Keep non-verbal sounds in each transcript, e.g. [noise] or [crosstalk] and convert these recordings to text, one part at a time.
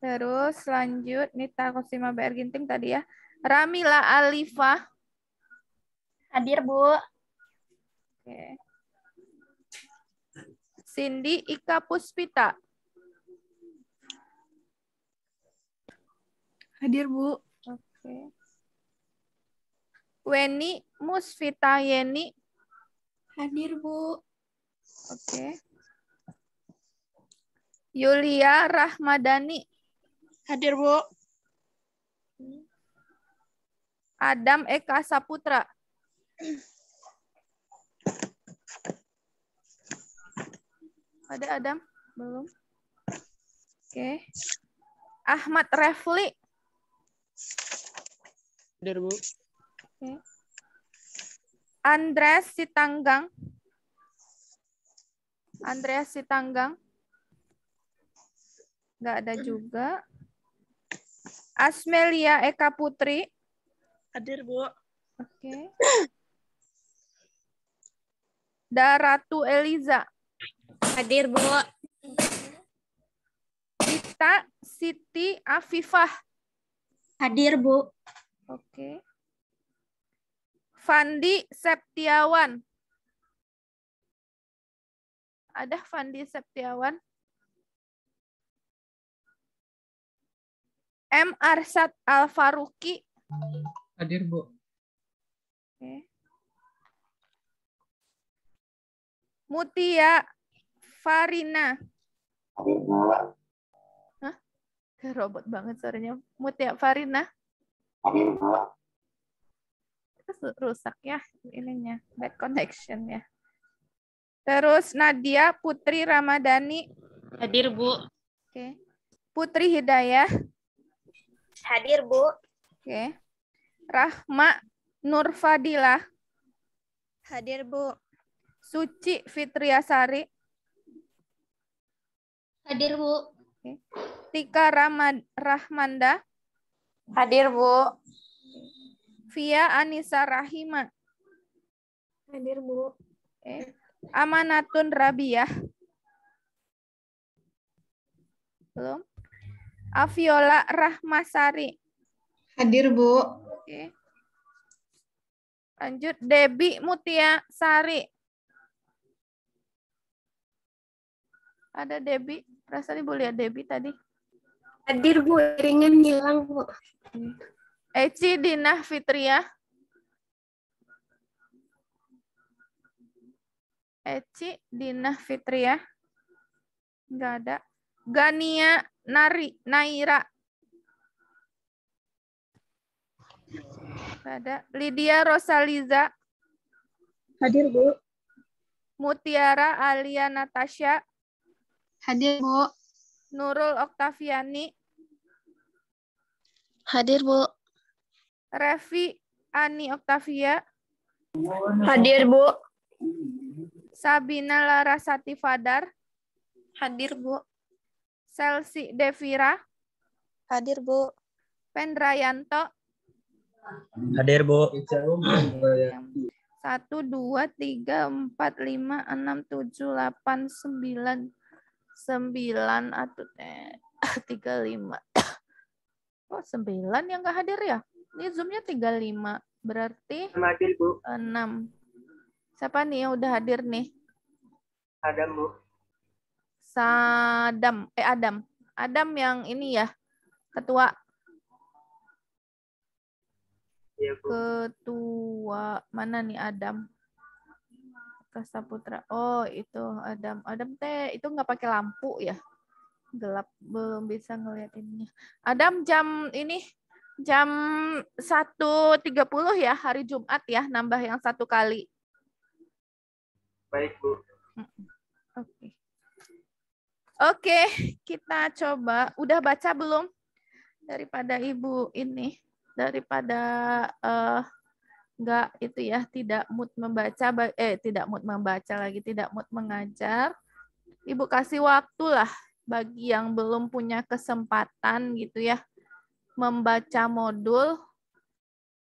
Terus lanjut Nita Kosima BR Ginting tadi ya. Ramila Alifa. Hadir, Bu. Oke. Cindy Ika Puspita. Hadir, Bu. Oke. Weni Musfita Yeni. Hadir, Bu. Oke. Yulia Rahmadani. Hadir, Bu. Adam Eka Saputra. Ada Adam? Belum. Oke. Okay. Ahmad Refli. Hadir, Bu. Okay. Andres Sitanggang. Andreas Sitanggang nggak ada juga. Asmelia Eka Putri. Hadir, Bu. Oke. Okay. Daratu Eliza. Hadir, Bu. Kita Siti Afifah. Hadir, Bu. Oke. Okay. Fandi Septiawan. Ada Fandi Septiawan? M. Arsad al Hadir, Bu. Oke. Mutia Farina. Hadir, Hah? robot banget suaranya. Mutia Farina. Hadir, Terus rusak ya ininya, bad connection ya. Terus Nadia Putri Ramadhani. Hadir, Bu. Oke. Putri Hidayah. Hadir, Bu. Oke. Rahma Nur Hadir, Bu. Suci Fitriasari. Hadir, Bu. Oke. Tika Ramad Rahmanda. Hadir, Bu. Via Anissa Rahima. Hadir, Bu. Oke. Amanatun Rabiah. Belum. Aviola Rahmasari. Hadir, Bu. Oke. Lanjut Debi Mutia Sari. Ada Debi. Rasanya Bu lihat Debi tadi. Hadir, Bu. Ringan hilang, Bu. Eci Dinah Fitria Eci Dinah Fitria Enggak ada. Gania Nari, Naira. Ada Lydia Rosaliza. Hadir, Bu. Mutiara Alia Natasha. Hadir, Bu. Nurul Oktaviani. Hadir, Bu. Revi Ani Oktavia. Hadir, Bu. Sabina Larasati Fadar. Hadir, Bu. Selsi Devira. Hadir, Bu. Pendrayanto. Hadir, Bu. Satu, dua, tiga, empat, lima, enam, tujuh, delapan, sembilan, sembilan, atau eh, [laughs] tiga, lima. [coughs] Oh, sembilan yang nggak hadir ya? Ini zoomnya tiga, lima. Berarti? Enam Enam. Siapa nih yang udah hadir nih? Ada Bu. Sadam, eh Adam. Adam yang ini ya, ketua. Ya, Bu. Ketua, mana nih Adam? Kasaputra. Oh, itu Adam. Adam teh itu nggak pakai lampu ya. Gelap belum bisa ngelihat ininya. Adam jam ini jam satu tiga puluh ya hari Jumat ya, nambah yang satu kali. Baik, Bu. Oke. Okay. Oke, kita coba. Udah baca belum? Daripada Ibu ini, daripada uh, nggak itu ya, tidak mood membaca, eh tidak mood membaca lagi, tidak mood mengajar. Ibu kasih waktu lah bagi yang belum punya kesempatan gitu ya, membaca modul.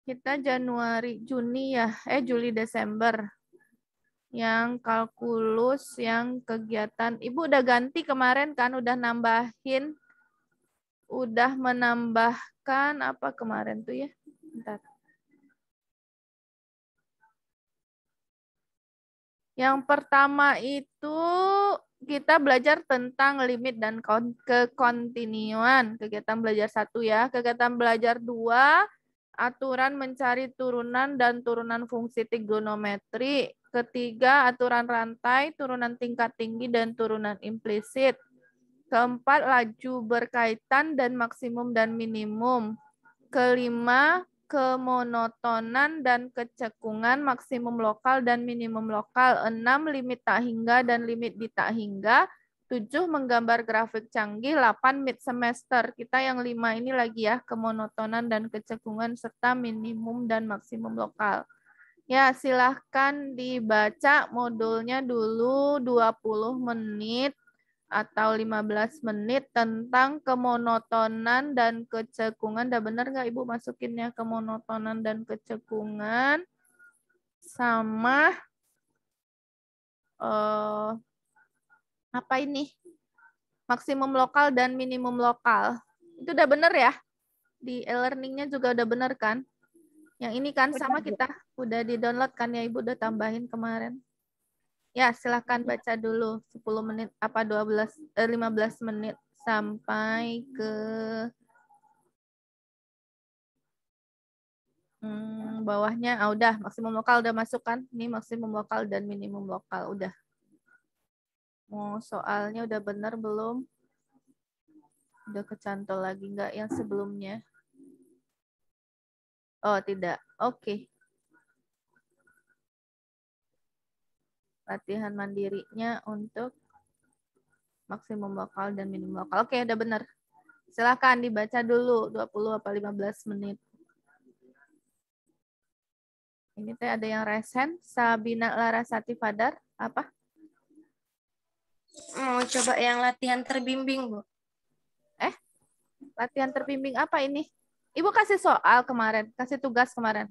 Kita Januari, Juni ya, eh Juli, Desember yang kalkulus, yang kegiatan. Ibu udah ganti kemarin kan, udah nambahin, udah menambahkan apa kemarin tuh ya? Bentar. Yang pertama itu kita belajar tentang limit dan kekontinuan. Kegiatan belajar satu ya. Kegiatan belajar dua, aturan mencari turunan dan turunan fungsi trigonometri. Ketiga, aturan rantai, turunan tingkat tinggi, dan turunan implisit. Keempat, laju berkaitan dan maksimum dan minimum. Kelima, kemonotonan dan kecekungan maksimum lokal dan minimum lokal. Enam, limit tak hingga dan limit di tak hingga. Tujuh, menggambar grafik canggih. Delapan, mid semester. Kita yang lima ini lagi ya, kemonotonan dan kecekungan serta minimum dan maksimum lokal. Ya, silahkan dibaca modulnya dulu 20 menit atau 15 menit tentang kemonotonan dan kecekungan. Dah benar nggak Ibu masukinnya kemonotonan dan kecekungan? Sama uh, apa ini? Maksimum lokal dan minimum lokal. Itu udah benar ya? Di e-learningnya juga udah benar kan? Yang ini kan sama kita udah di-download kan ya Ibu udah tambahin kemarin. Ya, silahkan iya. baca dulu 10 menit apa 12 eh, 15 menit sampai ke hmm, bawahnya ah, udah maksimum lokal udah masuk kan? Ini maksimum lokal dan minimum lokal udah. Mau soalnya udah bener belum? Udah kecantol lagi nggak yang sebelumnya? Oh, tidak. Oke. Okay. Latihan mandirinya untuk maksimum lokal dan minimum lokal. Oke, okay, udah benar. Silahkan dibaca dulu 20 apa 15 menit. Ini teh ada yang resen. Sabina Larasati Fadar. Apa? Mau coba yang latihan terbimbing, Bu. Eh? Latihan terbimbing apa ini? Ibu kasih soal kemarin, kasih tugas kemarin.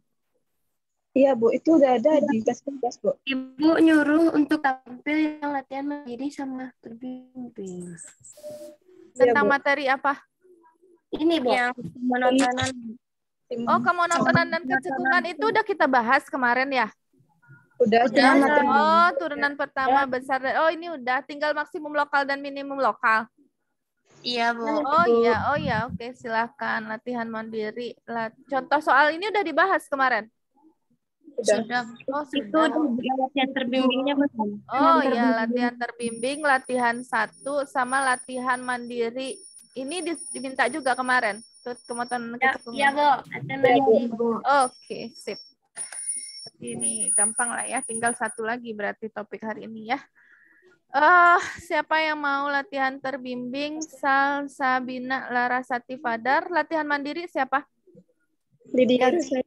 Iya, Bu. Itu udah ada iya, di tugas, Bu. Ibu nyuruh untuk tampil yang latihan mandiri sama terbimbing. Iya, Tentang materi apa? Ini, Bu. Yang monotonan. Iya. Oh, kemonotonan dan kecekungan itu udah kita bahas kemarin ya? Udah. udah. Oh, turunan pertama ya. besar. Oh, ini udah. Tinggal maksimum lokal dan minimum lokal. Iya, Bu. Nah, oh iya, oh iya. Oke, Silakan latihan mandiri. Contoh soal ini udah dibahas kemarin. Sudah. Oh, sudah. Itu latihan terbimbingnya belum. Oh iya, latihan terbimbing, latihan satu sama latihan mandiri. Ini diminta juga kemarin. Kemudian ya, iya, Bu. Bu. Oke, sip. Ini gampang lah ya. Tinggal satu lagi berarti topik hari ini ya. Uh, siapa yang mau latihan terbimbing? Sal Sabina Larasati Fadar. Latihan mandiri siapa? Lydia lidia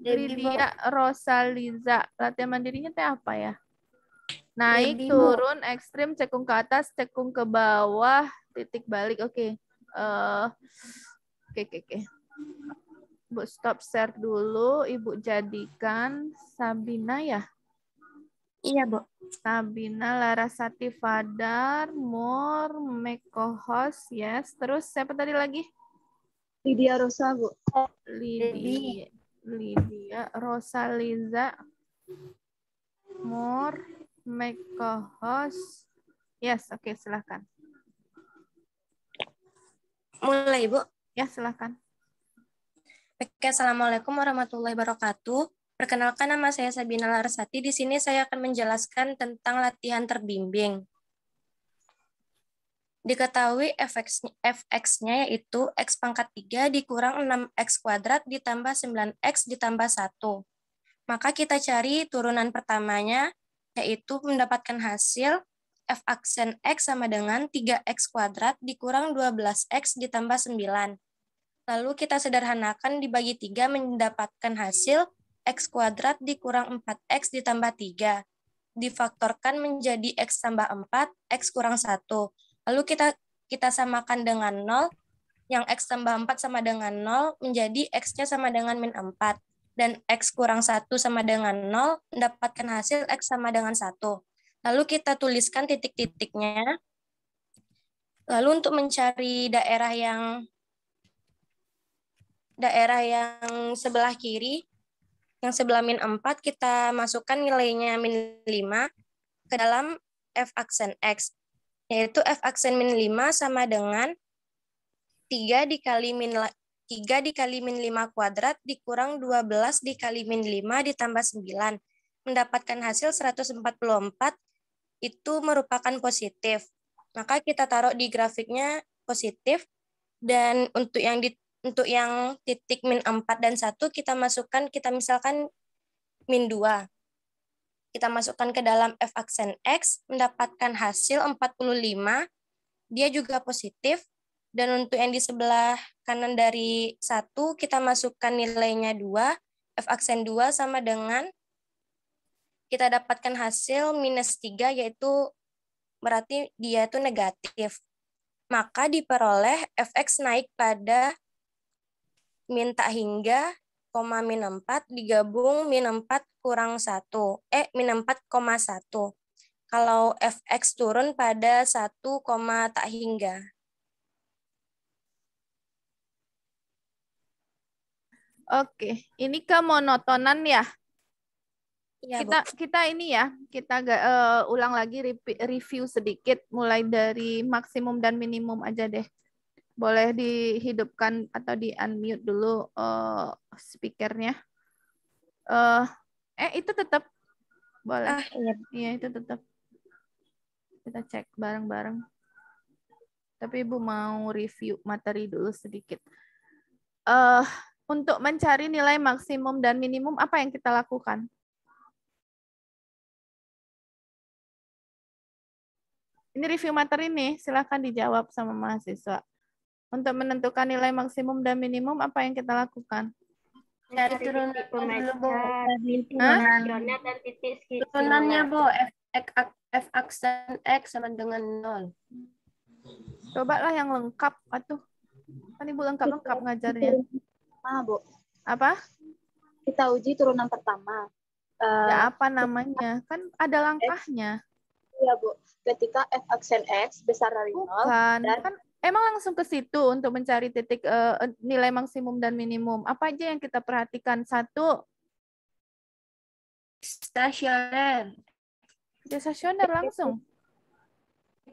Lydia Rosaliza. Latihan mandirinya teh apa ya? Naik, Lydia. turun, ekstrim, cekung ke atas, cekung ke bawah, titik balik. Oke. Eh, oke, oke, oke. Bu stop share dulu. Ibu jadikan Sabina ya? Iya, Bu. Sabina Larasati Fadar, Mor Mekohos, yes. Terus siapa tadi lagi? Lydia Rosa, Bu. Lydia, Lydia Rosa Liza, Mur, Mekohos. Yes, oke, okay, silahkan. Mulai, Bu. Ya, silahkan. Oke, Assalamualaikum warahmatullahi wabarakatuh. Perkenalkan nama saya Sabina Larasati. Di sini saya akan menjelaskan tentang latihan terbimbing. Diketahui fx-nya yaitu x pangkat 3 dikurang 6x kuadrat ditambah 9x ditambah 1. Maka kita cari turunan pertamanya yaitu mendapatkan hasil f aksen x sama dengan 3x kuadrat dikurang 12x ditambah 9. Lalu kita sederhanakan dibagi 3 mendapatkan hasil X kuadrat dikurang 4X ditambah 3. Difaktorkan menjadi X tambah 4, X kurang 1. Lalu kita kita samakan dengan 0, yang X tambah 4 sama dengan 0 menjadi X-nya sama dengan min 4. Dan X kurang 1 sama dengan 0 mendapatkan hasil X sama dengan 1. Lalu kita tuliskan titik-titiknya. Lalu untuk mencari daerah yang daerah yang sebelah kiri, yang sebelah min 4 kita masukkan nilainya min 5 ke dalam f aksen x, yaitu f aksen min 5 sama dengan 3 dikali min 3 dikali min 5 kuadrat dikurang 12 dikali min 5 ditambah 9. Mendapatkan hasil 144 itu merupakan positif. Maka kita taruh di grafiknya positif dan untuk yang di untuk yang titik min 4 dan 1 kita masukkan, kita misalkan min 2. Kita masukkan ke dalam f aksen x, mendapatkan hasil 45, dia juga positif. Dan untuk yang di sebelah kanan dari 1, kita masukkan nilainya 2, f aksen 2 sama dengan kita dapatkan hasil minus 3, yaitu berarti dia itu negatif. Maka diperoleh fx naik pada minta hingga koma min 4 digabung min 4 kurang 1, eh min 4 koma 1. Kalau fx turun pada 1, koma tak hingga. Oke, ini kemonotonan ya? Ya, kita Bu. kita ini ya, kita gak, uh, eh, ulang lagi review sedikit mulai dari maksimum dan minimum aja deh. Boleh dihidupkan atau di unmute dulu uh, speakernya. Uh, eh itu tetap boleh. Ah, iya. iya itu tetap. Kita cek bareng-bareng. Tapi Ibu mau review materi dulu sedikit. Uh, untuk mencari nilai maksimum dan minimum apa yang kita lakukan? Ini review materi nih, silahkan dijawab sama mahasiswa untuk menentukan nilai maksimum dan minimum apa yang kita lakukan? Nah, dari Turunannya dan titik Turunannya, Bu. F, X, F aksen X sama dengan nol. Coba lah yang lengkap. Atuh. Kan Ibu lengkap-lengkap ngajarnya. Ah, Bu. Apa? Kita uji turunan pertama. Eh, ya, apa namanya? Kan ada langkahnya. Iya, Bu. Ketika F aksen X besar dari Bukan. 0. Dan... Kan emang langsung ke situ untuk mencari titik uh, nilai maksimum dan minimum. Apa aja yang kita perhatikan? Satu stasioner. Ya, stasioner langsung.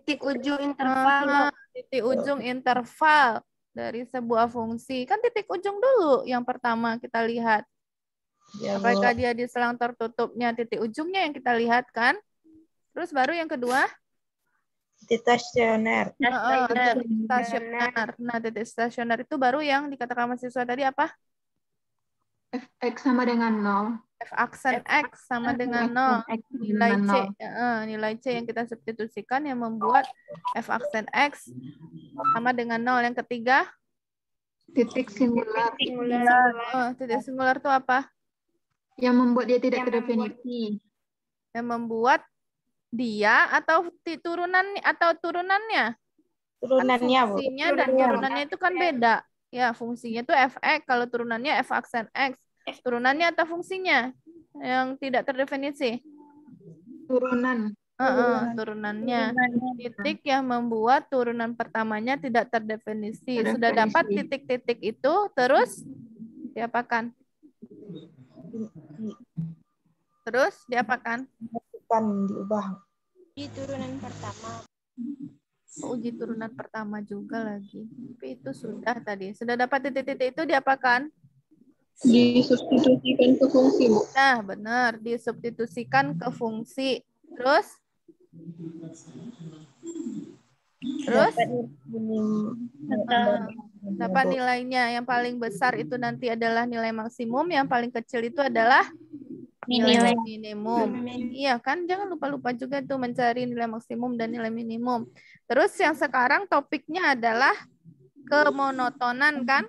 Titik ujung interval. titik ujung interval dari sebuah fungsi. Kan titik ujung dulu yang pertama kita lihat. Ya, Apakah dia di selang tertutupnya titik ujungnya yang kita lihat kan? Terus baru yang kedua? titik stasioner. Nah, stasioner. titik stasioner itu baru yang dikatakan mahasiswa tadi apa? Fx sama dengan 0. F aksen X sama dengan 0. Nilai C, nilai C yang kita substitusikan yang membuat F aksen X sama dengan 0. Yang ketiga? Titik singular. Oh, titik singular itu apa? Yang membuat dia tidak terdefinisi. Yang membuat dia atau turunan atau turunannya? Turunannya, Bu. fungsinya dan turunannya itu kan beda. Ya, fungsinya itu fx kalau turunannya f aksen x. Turunannya atau fungsinya yang tidak terdefinisi? Turunan. Uh -uh, turunannya. turunannya titik yang membuat turunan pertamanya tidak terdefinisi. terdefinisi. Sudah dapat titik-titik itu terus diapakan? Terus diapakan? dilanjutkan diubah uji turunan pertama oh, uji turunan pertama juga lagi tapi itu sudah tadi sudah dapat titik-titik itu diapakan disubstitusikan ke fungsi nah benar disubstitusikan ke fungsi terus terus nah, dapat nilainya yang paling besar itu nanti adalah nilai maksimum yang paling kecil itu adalah nilai minimum. Iya kan? Jangan lupa-lupa juga tuh mencari nilai maksimum dan nilai minimum. Terus yang sekarang topiknya adalah kemonotonan kan?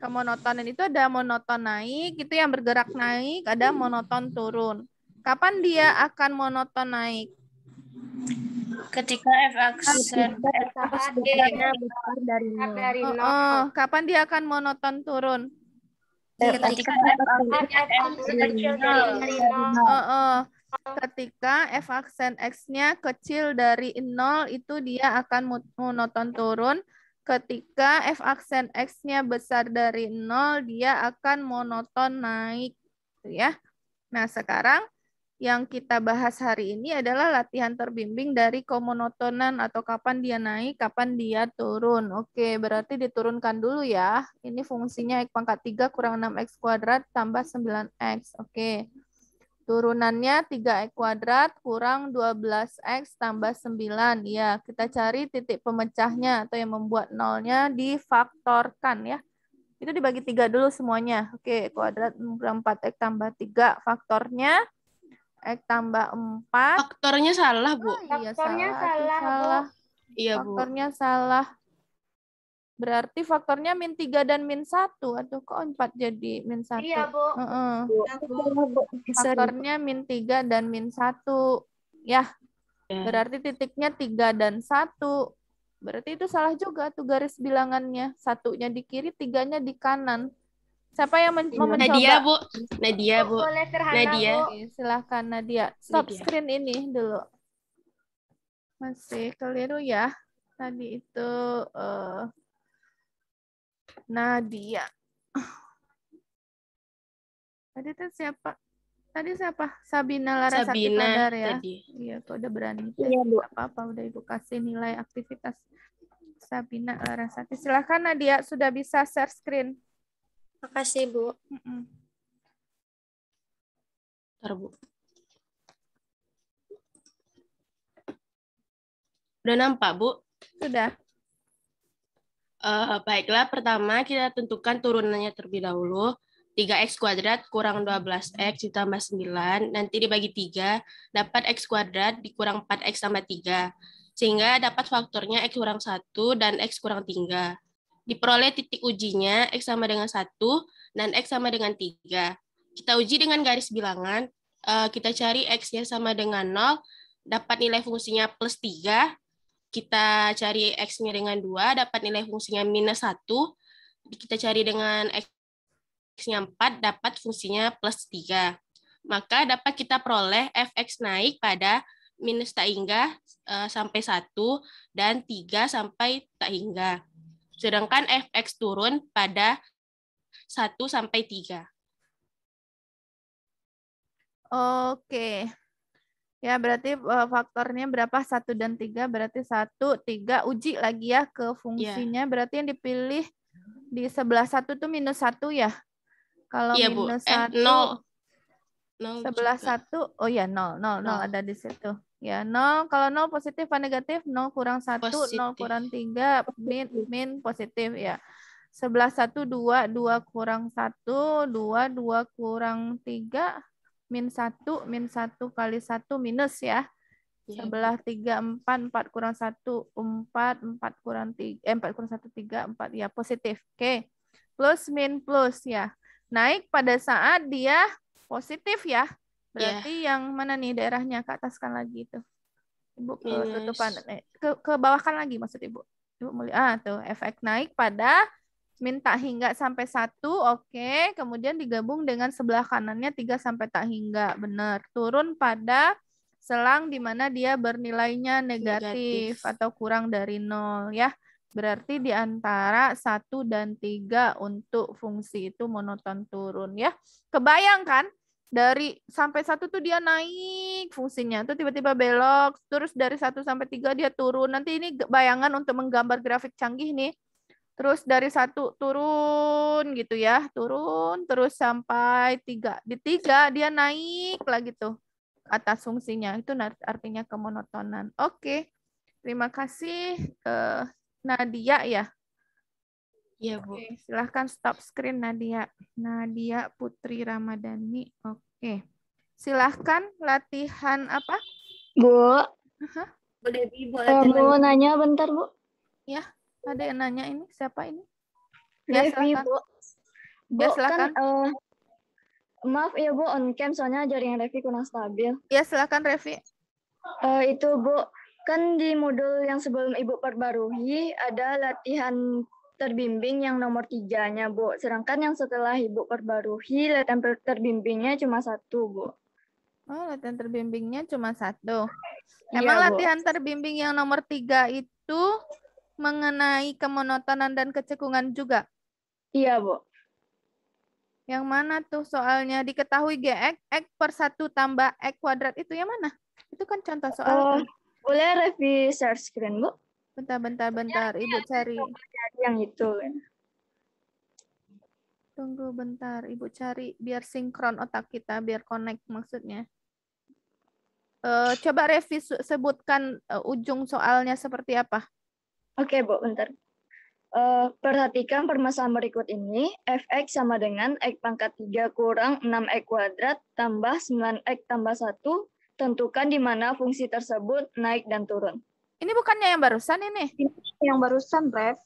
Kemonotonan itu ada monoton naik, itu yang bergerak naik, ada monoton turun. Kapan dia akan monoton naik? Ketika f aksen f dari nol. Oh, oh, kapan dia akan monoton turun? ketika ketika f aksen x-nya kecil dari 0 itu dia akan monoton turun ketika f aksen x-nya besar dari 0 dia akan monoton naik ya nah sekarang yang kita bahas hari ini adalah latihan terbimbing dari komonotonan atau kapan dia naik, kapan dia turun. Oke, berarti diturunkan dulu ya. Ini fungsinya X pangkat 3 kurang 6X kuadrat tambah 9X. Oke, turunannya 3X kuadrat kurang 12X tambah 9. Ya, kita cari titik pemecahnya atau yang membuat nolnya difaktorkan ya itu dibagi tiga dulu semuanya. Oke, kuadrat kurang 4X tambah 3. Faktornya X tambah 4. Faktornya salah, Bu. Oh, iya, faktornya salah, salah, salah. Bu. Iya, Bu. Faktornya salah. Berarti faktornya min 3 dan min 1. Aduh, kok 4 jadi min 1? Iya, Bu. Uh -uh. Bu. Faktornya min 3 dan min 1. Ya, ya. berarti titiknya 3 dan 1. Berarti itu salah juga tuh garis bilangannya. Satunya di kiri, tiganya di kanan. Siapa yang men mau mencoba? Nadia, Bu. Nadia, Bu. Nadia. Silahkan, Nadia. Stop Nadia. screen ini dulu. Masih keliru ya. Tadi itu uh, Nadia. Tadi itu siapa? Tadi siapa? Sabina Larasati Sabina Padar ya. Tadi. Iya, tuh udah berani. Iya, Bu. Apa-apa udah Ibu kasih nilai aktivitas. Sabina Larasati. Silahkan Nadia, sudah bisa share screen. Makasih, Bu. mm Ntar, Bu. Udah nampak, Bu? Sudah. Uh, baiklah, pertama kita tentukan turunannya terlebih dahulu. 3x kuadrat kurang 12x ditambah 9, nanti dibagi 3, dapat x kuadrat dikurang 4x tambah 3. Sehingga dapat faktornya x kurang 1 dan x kurang 3 diperoleh titik ujinya X sama dengan 1 dan X sama dengan 3. Kita uji dengan garis bilangan, eh, kita cari X-nya sama dengan 0, dapat nilai fungsinya plus 3, kita cari X-nya dengan 2, dapat nilai fungsinya minus 1, kita cari dengan X-nya 4, dapat fungsinya plus 3. Maka dapat kita peroleh fx naik pada minus tak hingga eh, sampai 1 dan 3 sampai tak hingga sedangkan FX turun pada 1 sampai 3. Oke. Ya, berarti eh, faktornya berapa? 1 dan 3, berarti 1, 3. Uji lagi ya ke fungsinya. Yeah. Berarti yang dipilih di sebelah 1 itu minus 1 ya? Kalau yeah, minus Bu. 1, eh, 0. 0 sebelah juga. 1, oh ya 0, 0, 0, 0 ada di situ. Oke ya nol kalau nol positif apa negatif nol kurang satu nol kurang tiga min min positif ya sebelas satu dua dua kurang satu dua dua kurang tiga min satu min satu kali satu minus ya iya. sebelah tiga empat empat kurang satu empat empat kurang tiga eh, empat kurang satu tiga empat ya positif oke plus min plus ya naik pada saat dia positif ya Berarti yeah. yang mana nih daerahnya ke atas kan lagi itu. Ibu ke Minus. Iya, tutupan eh, ke ke bawah kan lagi maksud Ibu. Ibu mulai ah tuh efek naik pada minta hingga sampai satu, oke. Okay. Kemudian digabung dengan sebelah kanannya tiga sampai tak hingga, benar. Turun pada selang di mana dia bernilainya negatif, negatif atau kurang dari nol ya. Berarti di antara 1 dan tiga untuk fungsi itu monoton turun ya. Kebayang kan dari sampai satu tuh dia naik fungsinya tuh tiba-tiba belok terus dari satu sampai tiga dia turun nanti ini bayangan untuk menggambar grafik canggih nih terus dari satu turun gitu ya turun terus sampai tiga di tiga dia naik lagi tuh atas fungsinya itu artinya kemonotonan oke terima kasih eh, Nadia ya Iya, Bu. Oke, silahkan stop screen Nadia. Nadia Putri Ramadhani. Oke. Silahkan latihan apa? Bu. Aha. Boleh boleh. Eh, nanya bentar, Bu. Ya, ada yang nanya ini siapa ini? Ya, Devi, Bu. Bu, ya, kan, silakan. Kan, uh, maaf ya, Bu, on cam soalnya jaringan Revi kurang stabil. Ya, silakan Revi. Uh, itu, Bu. Kan di modul yang sebelum Ibu perbarui ada latihan terbimbing yang nomor tiganya, Bu. Sedangkan yang setelah Ibu perbarui, latihan terbimbingnya cuma satu, Bu. Oh, latihan terbimbingnya cuma satu. Iya, Emang iya, latihan Bu. terbimbing yang nomor tiga itu mengenai kemonotonan dan kecekungan juga? Iya, Bu. Yang mana tuh soalnya diketahui GX, X per 1 tambah X kuadrat itu yang mana? Itu kan contoh soal. Oh, kan? boleh review share screen, Bu? Bentar, bentar, bentar. Ibu cari. Yang itu. Kan. Tunggu bentar, Ibu cari biar sinkron otak kita, biar connect maksudnya. Uh, coba Revi sebutkan uh, ujung soalnya seperti apa. Oke, Bu, bentar. Uh, perhatikan permasalahan berikut ini. Fx sama dengan X pangkat 3 kurang 6X kuadrat tambah 9X tambah 1. Tentukan di mana fungsi tersebut naik dan turun. Ini bukannya yang barusan ini? Ini yang barusan, Rev.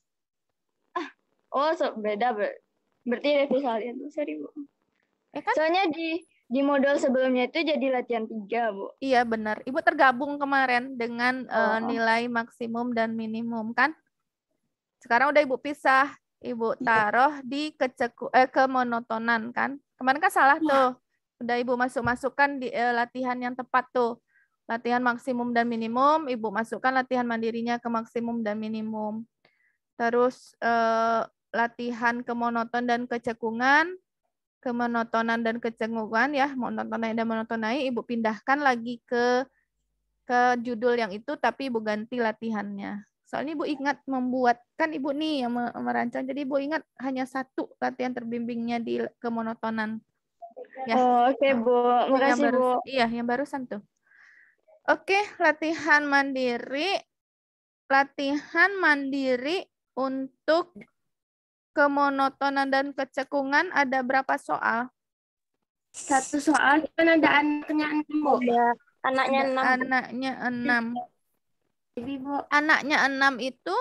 Ah, oh, so, beda. Ber berarti revisi harian tuh sorry, Bu. Ya kan? Soalnya di di modal sebelumnya itu jadi latihan tiga, Bu. Iya, benar. Ibu tergabung kemarin dengan eh, oh. uh, nilai maksimum dan minimum, kan? Sekarang udah Ibu pisah. Ibu iya. taruh di keceku eh, ke kemonotonan, kan? Kemarin kan salah iya. tuh. Udah Ibu masuk-masukkan di eh, latihan yang tepat tuh latihan maksimum dan minimum, Ibu masukkan latihan mandirinya ke maksimum dan minimum. Terus eh, latihan monoton dan kecekungan, monotonan dan kecekungan ya, monotonai dan monotonai, Ibu pindahkan lagi ke ke judul yang itu tapi Ibu ganti latihannya. Soalnya Ibu ingat membuat kan Ibu nih yang merancang. Jadi Ibu ingat hanya satu latihan terbimbingnya di kemonotonan. Ya. Oh, oke, okay, Bu. Makasih, Bu. Iya, yang barusan tuh. Oke, latihan mandiri. Latihan mandiri untuk kemonotonan dan kecekungan ada berapa soal? Satu soal, penandaan ada anaknya enam, Bu. Iya, anaknya enam. Anaknya enam. Anaknya enam itu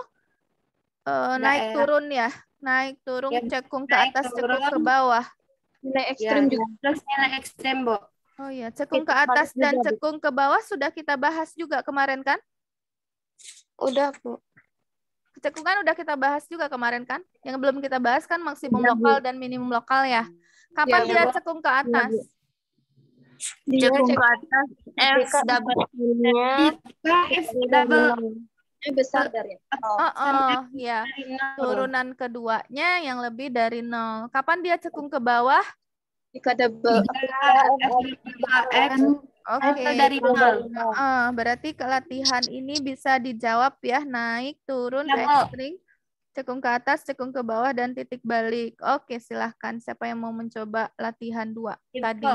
uh, naik ya. turun ya? Naik turun, ya, cekung ke atas, cekung ke bawah. Nilai ya, ekstrim juga. Terus ya. nilai ekstrim, Bu. Oh iya, cekung ke atas dan cekung ke bawah sudah kita bahas juga kemarin kan? Udah, Bu. Cekung kan udah kita bahas juga kemarin kan? Yang belum kita bahas kan maksimum ya, lokal dan minimum lokal ya. Kapan ya, dia cekung ke atas? Ya, dia cekung ke atas F double F double besar dari nol. Oh, oh, ya. Turunan keduanya yang lebih dari nol. Kapan dia cekung ke bawah? dikada iya, Oke. Dari uh, berarti kelatihan ini bisa dijawab ya naik turun iya, ekstrim cekung ke atas, cekung ke bawah dan titik balik. Oke, silahkan siapa yang mau mencoba latihan dua tadi.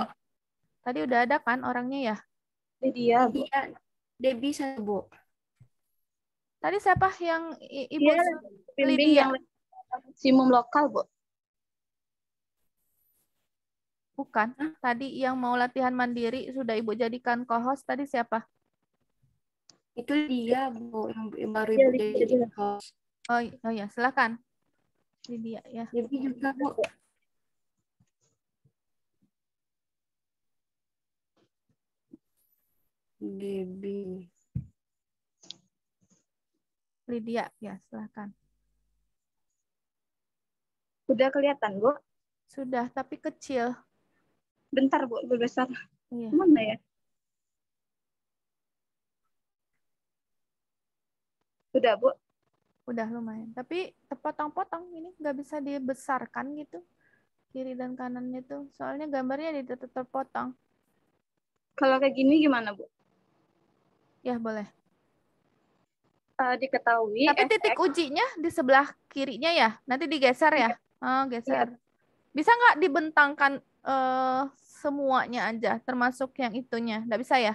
Tadi udah ada kan orangnya ya? Dia, Debi Debbie saya, iya, Bu. Tadi siapa yang Ibu Lydia? Ya? Yang maksimum lokal, Bu. Bukan. Hah? Tadi yang mau latihan mandiri sudah Ibu jadikan co-host tadi siapa? Itu dia, Bu, yang baru iya, Ibu ya, co-host. Oh, oh ya, silakan. Lydia ya. Jadi juga, Bu. Debbie. Lydia, ya silakan. Sudah kelihatan, Bu? Sudah, tapi kecil bentar bu berbesar iya. mana ya udah bu udah lumayan tapi terpotong-potong ini nggak bisa dibesarkan gitu kiri dan kanannya tuh soalnya gambarnya di terpotong kalau kayak gini gimana bu ya boleh uh, diketahui tapi FX. titik ujinya di sebelah kirinya ya nanti digeser ya, ya. oh geser ya. bisa nggak dibentangkan uh, semuanya aja, termasuk yang itunya. Nggak bisa ya?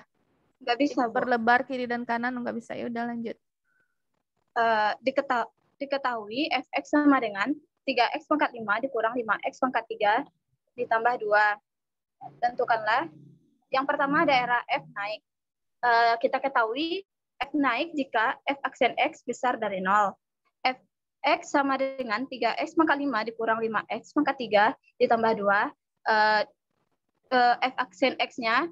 Nggak bisa. berlebar kiri dan kanan nggak bisa. Ya udah lanjut. Uh, diketa diketahui fx sama dengan 3x pangkat 5 dikurang 5x pangkat 3 ditambah 2. Tentukanlah yang pertama daerah f naik. Uh, kita ketahui f naik jika f aksen x besar dari 0. f x sama dengan 3x pangkat 5 dikurang 5x pangkat 3 ditambah 2 uh, uh, f aksen x-nya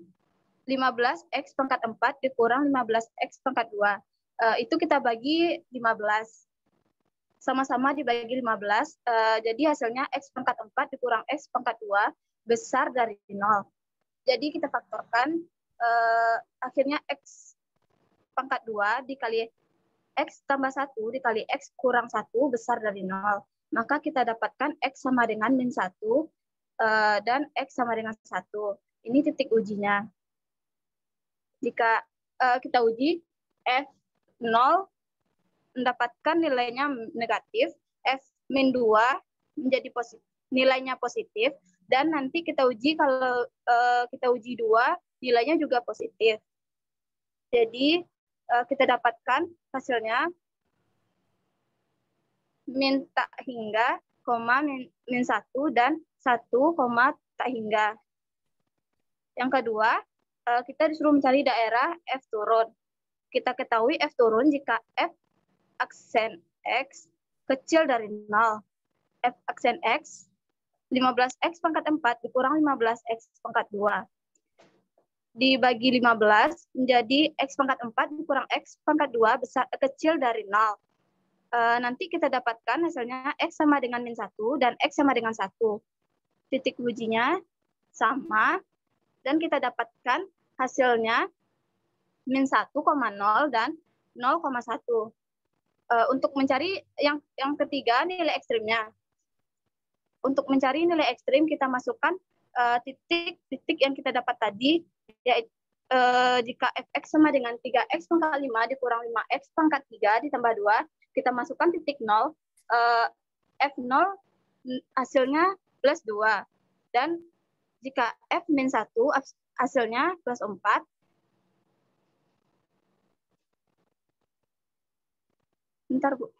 15x pangkat 4 dikurang 15x pangkat 2. Uh, eh, itu kita bagi 15. Sama-sama dibagi 15. Uh, eh, jadi hasilnya x pangkat 4 dikurang x pangkat 2 besar dari 0. Jadi kita faktorkan uh, akhirnya x pangkat 2 dikali x tambah 1 dikali x kurang 1 besar dari 0. Maka kita dapatkan x sama dengan min 1 Eh, dan X sama dengan satu. Ini titik ujinya. Jika uh, kita uji F0 mendapatkan nilainya negatif, F min 2 menjadi positif, nilainya positif, dan nanti kita uji kalau uh, kita uji dua nilainya juga positif. Jadi uh, kita dapatkan hasilnya minta hingga koma min, min 1 dan 1, tak hingga. Yang kedua, eh, kita disuruh mencari daerah F turun. Kita ketahui F turun jika F aksen X kecil dari 0. F aksen X, 15X pangkat 4 dikurang 15X pangkat 2. Dibagi 15 menjadi X pangkat 4 dikurang X pangkat 2 besar, eh, kecil dari 0 eh, nanti kita dapatkan hasilnya X sama dengan min 1 dan X sama dengan 1 titik ujinya sama dan kita dapatkan hasilnya min 1,0 dan 0,1. Uh, e, untuk mencari yang yang ketiga nilai ekstrimnya. Untuk mencari nilai ekstrim kita masukkan e, titik-titik uh, yang kita dapat tadi yaitu uh, e, jika fx sama dengan 3x pangkat 5 dikurang 5x pangkat 3 ditambah 2, kita masukkan titik 0, uh, f0 hasilnya plus 2. Dan jika F min 1, hasilnya plus 4. Bentar, Bu.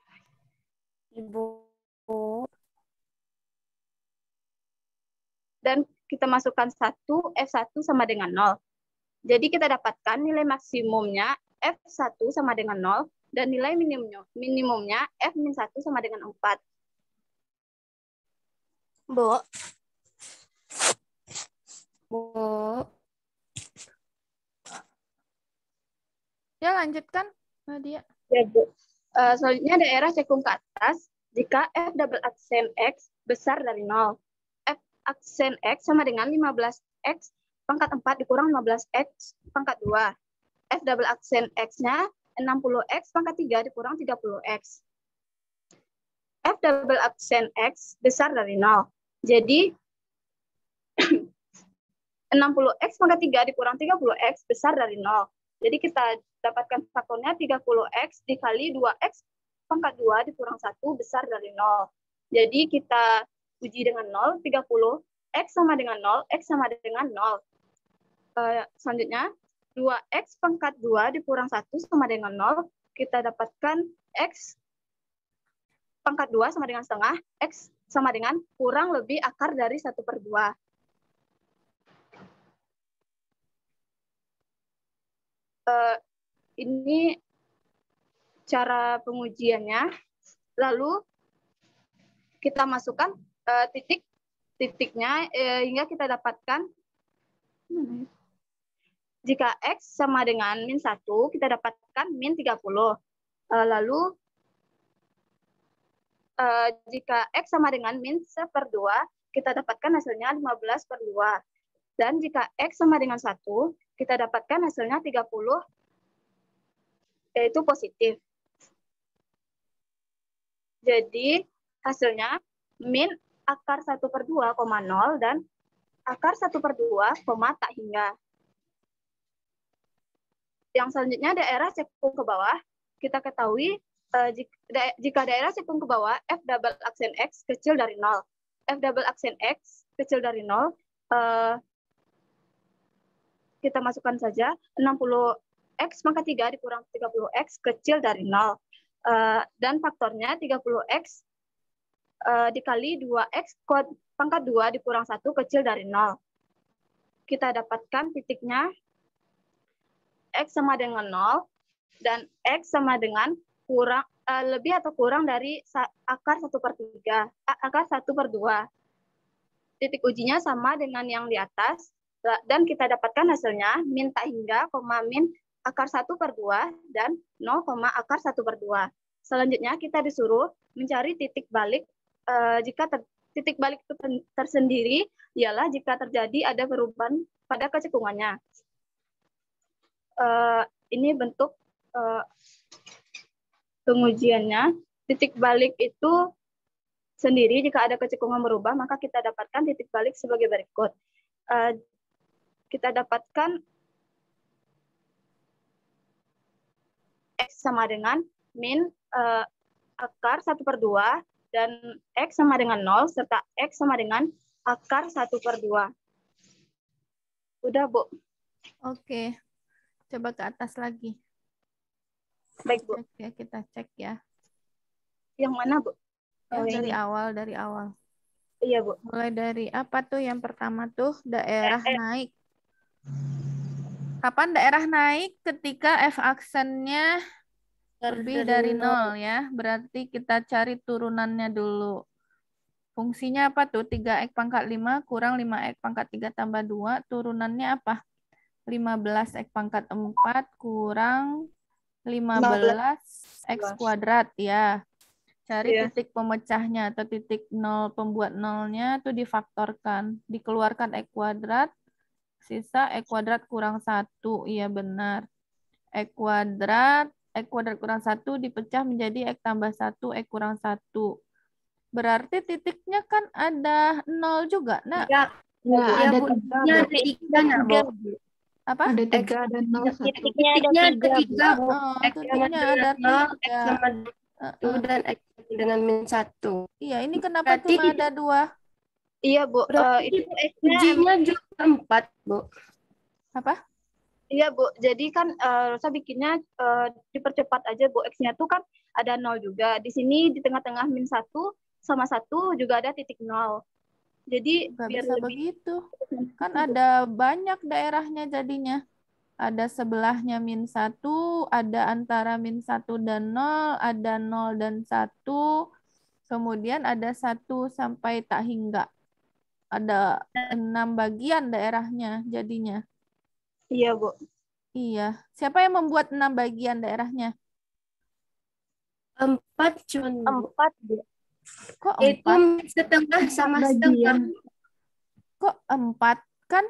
Ibu. Dan kita masukkan 1, F1 sama dengan 0. Jadi kita dapatkan nilai maksimumnya F1 sama dengan 0 dan nilai minimumnya, minimumnya F-1 sama dengan 4. Bu. Bu. Ya, lanjutkan Nadia. Ya, Bu. Uh, selanjutnya daerah cekung ke atas jika f double aksen x besar dari 0. f aksen x sama dengan 15x pangkat 4 dikurang 15x pangkat 2. f double aksen x-nya 60x pangkat 3 dikurang 30x. f double aksen x besar dari 0. Jadi 60x pangkat 3 dikurang 30x besar dari 0. Jadi kita dapatkan faktornya 30x dikali 2x pangkat 2 dikurang 1 besar dari 0. Jadi kita uji dengan 0, 30, x sama dengan 0, x sama dengan 0. Uh, eh, selanjutnya, 2x pangkat 2 dikurang 1 sama dengan 0, kita dapatkan x pangkat 2 sama dengan setengah, x sama dengan kurang lebih akar dari 1 per 2. Eh, ini cara pengujiannya. Lalu kita masukkan eh, titik titiknya eh, hingga kita dapatkan jika X sama dengan min 1, kita dapatkan min 30. Uh, lalu uh, jika X sama dengan min 1 per 2, kita dapatkan hasilnya 15 per 2. Dan jika X sama dengan 1, kita dapatkan hasilnya 30, yaitu positif. Jadi hasilnya min akar 1 per 2, 0 dan akar 1 per 2, tak hingga. Yang selanjutnya daerah cekung ke bawah, kita ketahui Eh, jika, daerah cekung ke bawah f double aksen x kecil dari nol, f double aksen x kecil dari nol, uh, kita masukkan saja 60 x maka 3 dikurang 30 x kecil dari nol uh, dan faktornya 30 x uh, dikali 2 x pangkat 2 dikurang 1 kecil dari nol. Kita dapatkan titiknya x sama dengan 0 dan x sama dengan kurang uh, lebih atau kurang dari akar satu per tiga, akar satu per dua. Titik ujinya sama dengan yang di atas, dan kita dapatkan hasilnya min tak hingga, koma min akar satu per dua dan 0, akar satu per dua Selanjutnya kita disuruh mencari titik balik uh, jika ter, titik balik itu tersendiri ialah jika terjadi ada perubahan pada kecekungannya. uh, eh, ini bentuk uh, pengujiannya, titik balik itu sendiri jika ada kecekungan berubah, maka kita dapatkan titik balik sebagai berikut. Eh, kita dapatkan X sama dengan min eh, akar 1 per 2 dan X sama dengan 0, serta X sama dengan akar 1 per 2. Udah, Bu. Oke. Coba ke atas lagi. Baik, Bu. Oke, ya, kita cek ya. Yang mana, Bu? Oh, yang dari ini. awal, dari awal. Iya, Bu. Mulai dari apa tuh yang pertama tuh daerah eh, eh. naik. Kapan daerah naik? Ketika F aksennya lebih dari nol ya. Berarti kita cari turunannya dulu. Fungsinya apa tuh? 3 X pangkat 5 kurang 5 X pangkat 3 tambah 2. Turunannya apa? 15 X pangkat 4 kurang 15 X kuadrat ya. Cari yeah. titik pemecahnya atau titik nol pembuat nolnya itu difaktorkan. Dikeluarkan X kuadrat, sisa X kuadrat kurang satu Iya benar. X kuadrat, X kuadrat kurang satu dipecah menjadi X tambah satu X kurang satu Berarti titiknya kan ada nol juga, nak? Ya, ya, ya ada titiknya, ada apa? Ada tiga dan nol Titiknya ada ya, ya, tiga. Oh, titiknya ada nol, x sama dua dan x dengan min satu. Iya, ini kenapa Berarti cuma ada dua? Iya bu, uh, itu X-nya juga empat bu. Apa? Iya bu, jadi kan uh, Rosa bikinnya uh, dipercepat aja bu, x-nya tuh kan ada nol juga. Di sini di tengah-tengah min satu sama satu juga ada titik nol. Jadi Gak biar bisa lebih... begitu. [laughs] Kan ada banyak daerahnya jadinya. Ada sebelahnya min satu, ada antara min satu dan nol, ada nol dan satu, kemudian ada satu sampai tak hingga. Ada enam bagian daerahnya jadinya. Iya, Bu. Iya. Siapa yang membuat enam bagian daerahnya? Empat, cuma Empat, Bu. Kok empat? Itu setengah sama setengah. Kok empat? Kan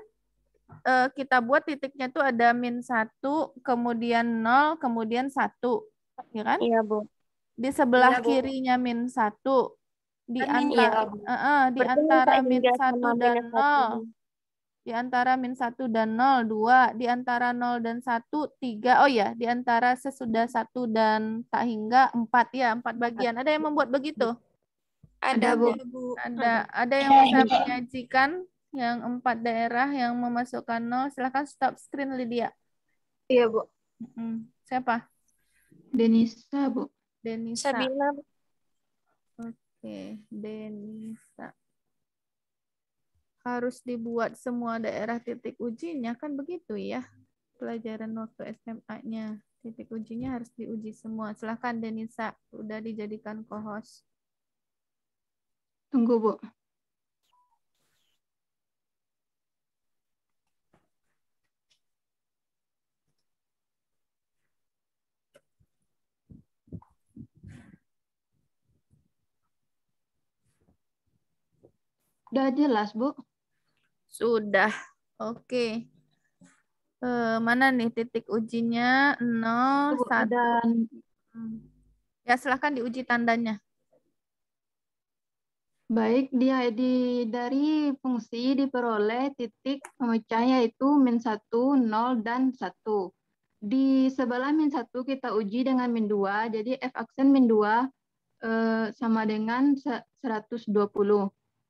uh, kita buat titiknya tuh ada min satu, kemudian nol, kemudian satu, ya kan? Iya bu. Di sebelah iya, kirinya min satu, di kan iya, antara iya, uh, uh, di antara min satu dan nol, di antara min satu dan nol dua, di antara nol dan satu tiga. Oh ya, di antara sesudah satu dan tak hingga empat ya empat bagian. Ada yang membuat begitu? Ada, ada Bu. Ada ada yang iya, bisa iya. menyajikan yang empat daerah yang memasukkan nol. Silahkan stop screen Lydia. Iya Bu. Siapa? Denisa Bu. Denisa. Sabina. Oke, Denisa. Harus dibuat semua daerah titik ujinya kan begitu ya pelajaran waktu SMA-nya. Titik ujinya harus diuji semua. Silahkan Denisa, udah dijadikan co-host. Tunggu, Bu. Sudah jelas, Bu? Sudah. Oke. Okay. Eh, mana nih titik ujinya? 0, 1. Ya, silahkan diuji tandanya. Baik, dia di dari fungsi diperoleh titik pemecah yaitu min 1, 0, dan 1. Di sebelah min 1 kita uji dengan min 2, jadi F aksen min 2 eh, sama dengan 120,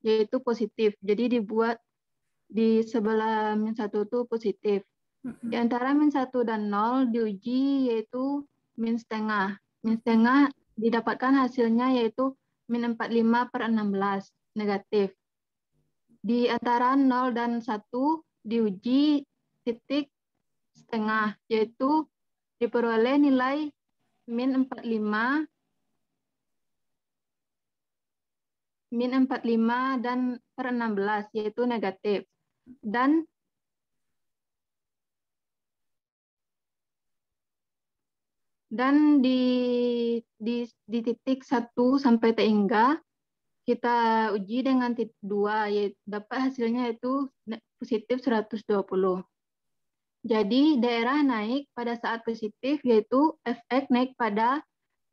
yaitu positif. Jadi dibuat di sebelah min 1 itu positif. Di antara min 1 dan 0 diuji yaitu min setengah. Min setengah didapatkan hasilnya yaitu min 45 per 16, negatif. Di antara 0 dan 1 diuji titik setengah, yaitu diperoleh nilai min 45 min 45 dan per 16 yaitu negatif dan dan di di, di titik 1 sampai terhingga kita uji dengan titik 2 yaitu dapat hasilnya itu positif 120. Jadi daerah naik pada saat positif yaitu fx naik pada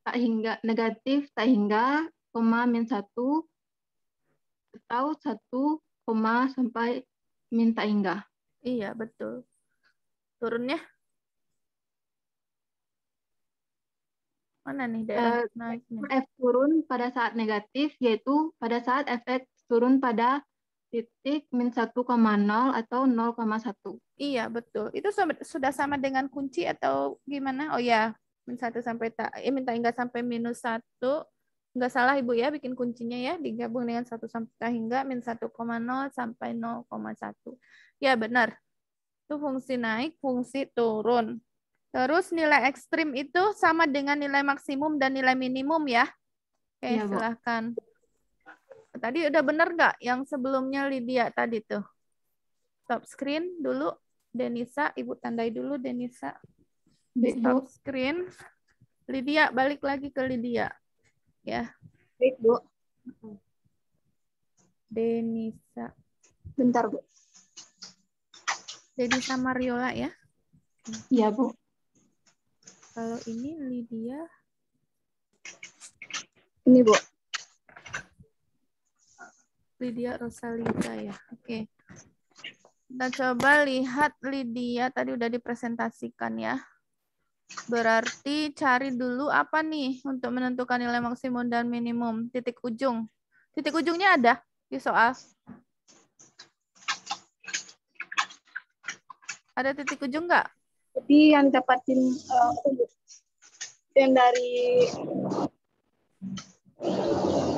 tak hingga negatif tak hingga koma min 1 atau 1 koma sampai min tak hingga. Iya, betul. Turunnya Mana nih eh, daerah uh, F turun pada saat negatif, yaitu pada saat fx turun pada titik min 1,0 atau 0,1. Iya, betul. Itu sudah sama dengan kunci atau gimana? Oh ya, min 1 sampai tak eh minta hingga sampai minus 1. Enggak salah Ibu ya bikin kuncinya ya, digabung dengan 1 sampai hingga min 1,0 sampai 0,1. Ya, benar. Itu fungsi naik, fungsi turun. Terus nilai ekstrim itu sama dengan nilai maksimum dan nilai minimum ya? Oke, ya, silahkan. Bu. Tadi udah bener nggak yang sebelumnya Lydia tadi tuh? Stop screen dulu, Denisa. Ibu tandai dulu, Denisa. Stop screen. Lydia, balik lagi ke Lydia. Ya. Baik, Bu. Denisa. Bentar, Bu. Denisa Mariola ya? Iya, Bu. Kalau ini Lydia. Ini, Bu. Lydia Rosalita ya. Oke. Okay. Kita coba lihat Lydia tadi udah dipresentasikan ya. Berarti cari dulu apa nih untuk menentukan nilai maksimum dan minimum titik ujung. Titik ujungnya ada di soal. Ada titik ujung nggak? jadi yang dapatin uh, yang dari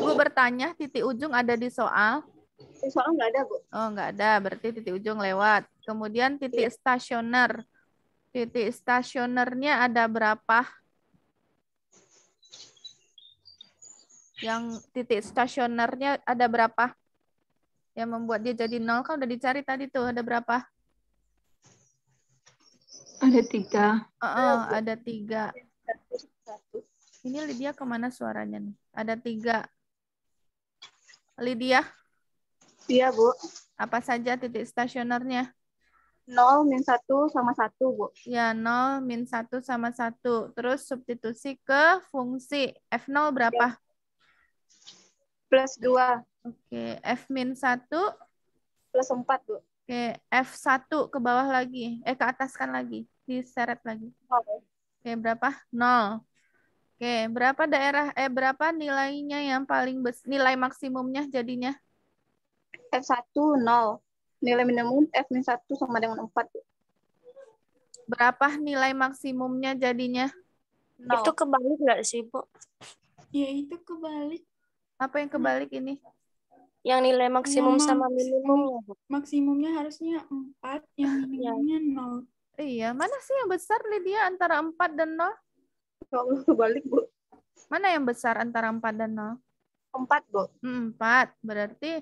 Bu bertanya titik ujung ada di soal? Di soal enggak ada, Bu. Oh, nggak ada. Berarti titik ujung lewat. Kemudian titik ya. stasioner. Titik stasionernya ada berapa? Yang titik stasionernya ada berapa? Yang membuat dia jadi nol kan udah dicari tadi tuh ada berapa? Ada tiga. Uh -uh, ada tiga. Ini Lydia kemana suaranya nih? Ada tiga. Lydia? Iya, Bu. Apa saja titik stasionernya? 0 min 1 sama 1, Bu. Ya, 0 min 1 sama 1. Terus substitusi ke fungsi. F0 berapa? Plus 2. Oke, F min 1? Plus 4, Bu. Oke, F1 ke bawah lagi. Eh, ke atas kan lagi. Diseret lagi. Oke, berapa? 0. Oke, berapa daerah, eh berapa nilainya yang paling bes, nilai maksimumnya jadinya? F1, 0. Nilai minimum F-1 sama dengan 4. Berapa nilai maksimumnya jadinya? 0. Itu kebalik nggak sih, Bu? Ya, itu kebalik. Apa yang kebalik ini? yang nilai maksimum yang sama minimumnya maksimumnya harusnya 4 yang [laughs] ya. minimumnya 0 iya mana sih yang besar Lydia antara 4 dan 0 Allah kebalik Bu mana yang besar antara 4 dan 0 4 Bu 4 hmm, berarti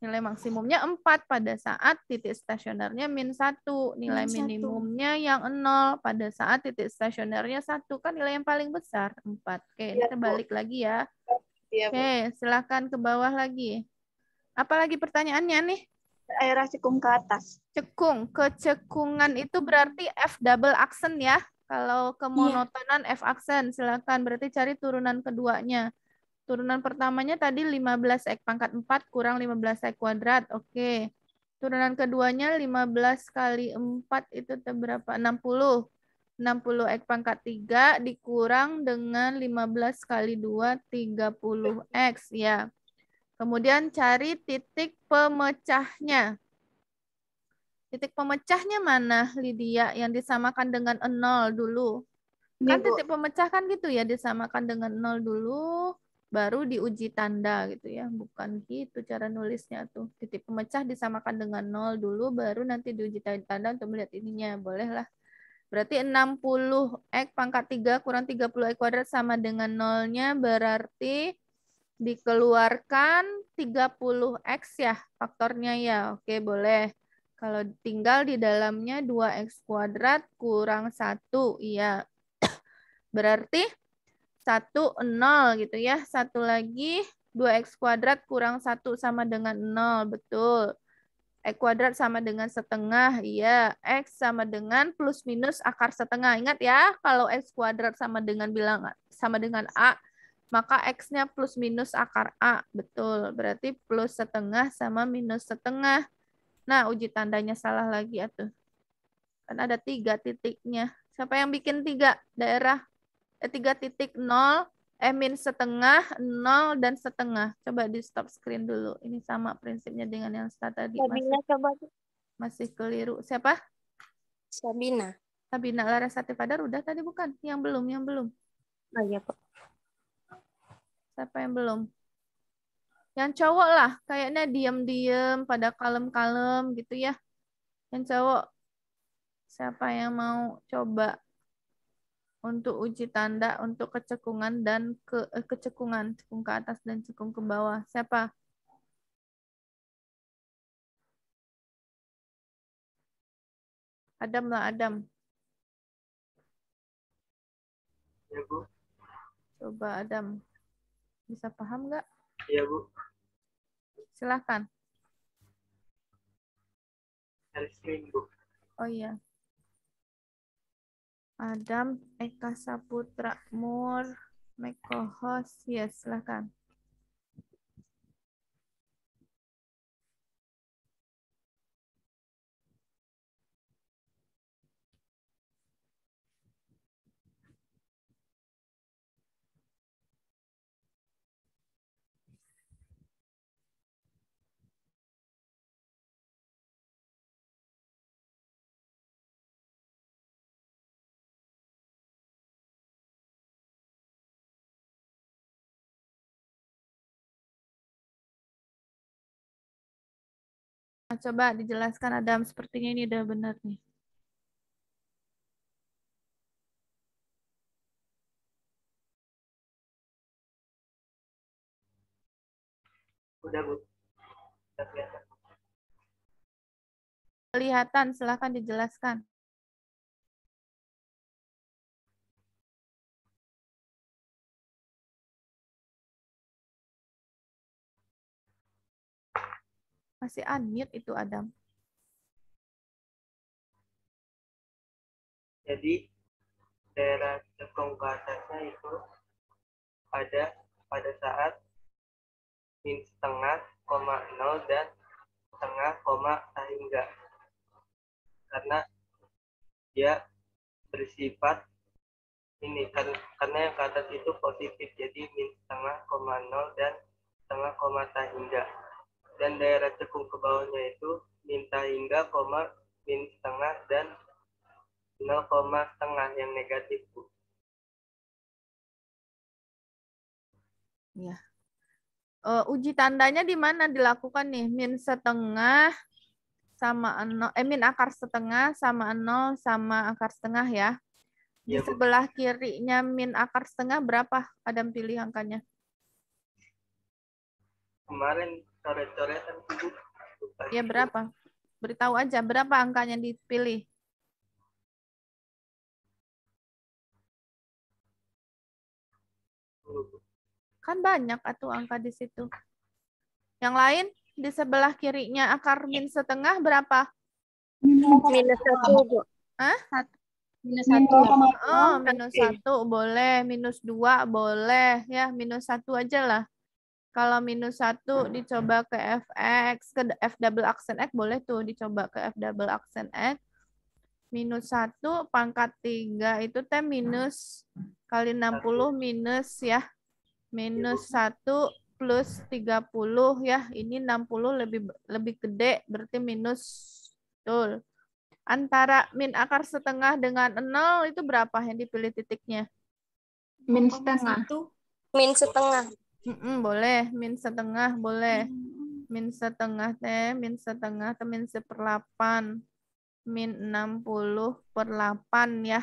nilai maksimumnya 4 pada saat titik stasionernya min 1 nilai min minimumnya 1. yang 0 pada saat titik stasionernya 1 kan nilai yang paling besar 4 oke ya, kita balik bu. lagi ya, ya Oke, silakan ke bawah lagi. Apalagi pertanyaannya nih? Daerah cekung ke atas. Cekung, kecekungan itu berarti F double accent ya. Kalau kemonotonan yeah. F aksen, silakan berarti cari turunan keduanya. Turunan pertamanya tadi 15 X pangkat 4 kurang 15 X kuadrat. Oke. Turunan keduanya 15 kali 4 itu berapa? 60. 60 X pangkat 3 dikurang dengan 15 kali 2, 30 X. Ya. Kemudian cari titik pemecahnya. Titik pemecahnya mana, Lydia, yang disamakan dengan nol dulu? Kan titik pemecah kan gitu ya, disamakan dengan nol dulu, baru diuji tanda gitu ya. Bukan gitu cara nulisnya tuh. Titik pemecah disamakan dengan nol dulu, baru nanti diuji tanda untuk melihat ininya. Bolehlah. Berarti 60 X pangkat 3 kurang 30 X kuadrat sama dengan nolnya berarti dikeluarkan 30x ya faktornya ya. Oke, boleh. Kalau tinggal di dalamnya 2x kuadrat kurang satu iya. [clears throat] Berarti satu nol gitu ya. Satu lagi 2x kuadrat kurang satu sama dengan nol betul. X kuadrat sama dengan setengah, iya. X sama dengan plus minus akar setengah. Ingat ya, kalau X kuadrat sama dengan bilangan sama dengan A, maka X-nya plus minus akar A. Betul, berarti plus setengah sama minus setengah. Nah, uji tandanya salah lagi. Atuh. Kan ada tiga titiknya. Siapa yang bikin tiga daerah? Eh, tiga titik nol, eh, min setengah, nol, dan setengah. Coba di stop screen dulu. Ini sama prinsipnya dengan yang tadi. Sabina masih, coba. Masih keliru. Siapa? Sabina. Sabina Larasati Padar udah tadi bukan? Yang belum, yang belum. Oh iya, Pak. Siapa yang belum? Yang cowok lah, kayaknya diam-diam pada kalem-kalem gitu ya. Yang cowok, siapa yang mau coba untuk uji tanda, untuk kecekungan dan ke, eh, kecekungan, cekung ke atas dan cekung ke bawah. Siapa? Adam lah, Adam. Ya, coba Adam. Bisa paham nggak? Iya, Bu. Silahkan. Hari Senin, Bu. Oh iya. Adam Eka Saputra Mur Mekohos. Ya, silahkan. coba dijelaskan Adam. Sepertinya ini udah benar nih. Udah, Bu. Kelihatan, silahkan dijelaskan. Masih unmute itu Adam. Jadi daerah cekung ke itu ada pada saat min setengah koma nol dan setengah koma sehingga karena dia bersifat ini kan karena yang ke atas itu positif jadi min setengah koma nol dan setengah koma sehingga dan hmm. daerah cekung ke bawahnya itu minta hingga koma min setengah dan 0, setengah yang negatif bu. Ya. Uh, uji tandanya di mana dilakukan nih min setengah sama nol, eh min akar setengah sama nol sama akar setengah ya. Di ya, sebelah kirinya min akar setengah berapa? Adam pilih angkanya. Kemarin coret coretan ya berapa beritahu aja berapa angkanya dipilih kan banyak atau angka di situ yang lain di sebelah kirinya akar min setengah berapa minus satu Hah? minus satu ya, oh minus satu boleh minus dua boleh ya minus satu aja lah kalau minus satu dicoba ke fx, ke f double aksen x boleh tuh dicoba ke f double aksen x. Minus satu pangkat tiga itu t minus kali 60 minus ya. Minus satu plus 30 ya. Ini 60 lebih lebih gede berarti minus betul. Antara min akar setengah dengan nol itu berapa yang dipilih titiknya? Min setengah. Min setengah. Mm -mm, boleh, min setengah boleh. Min setengah teh, min setengah teh min seperlapan. Min 60 per 8 ya.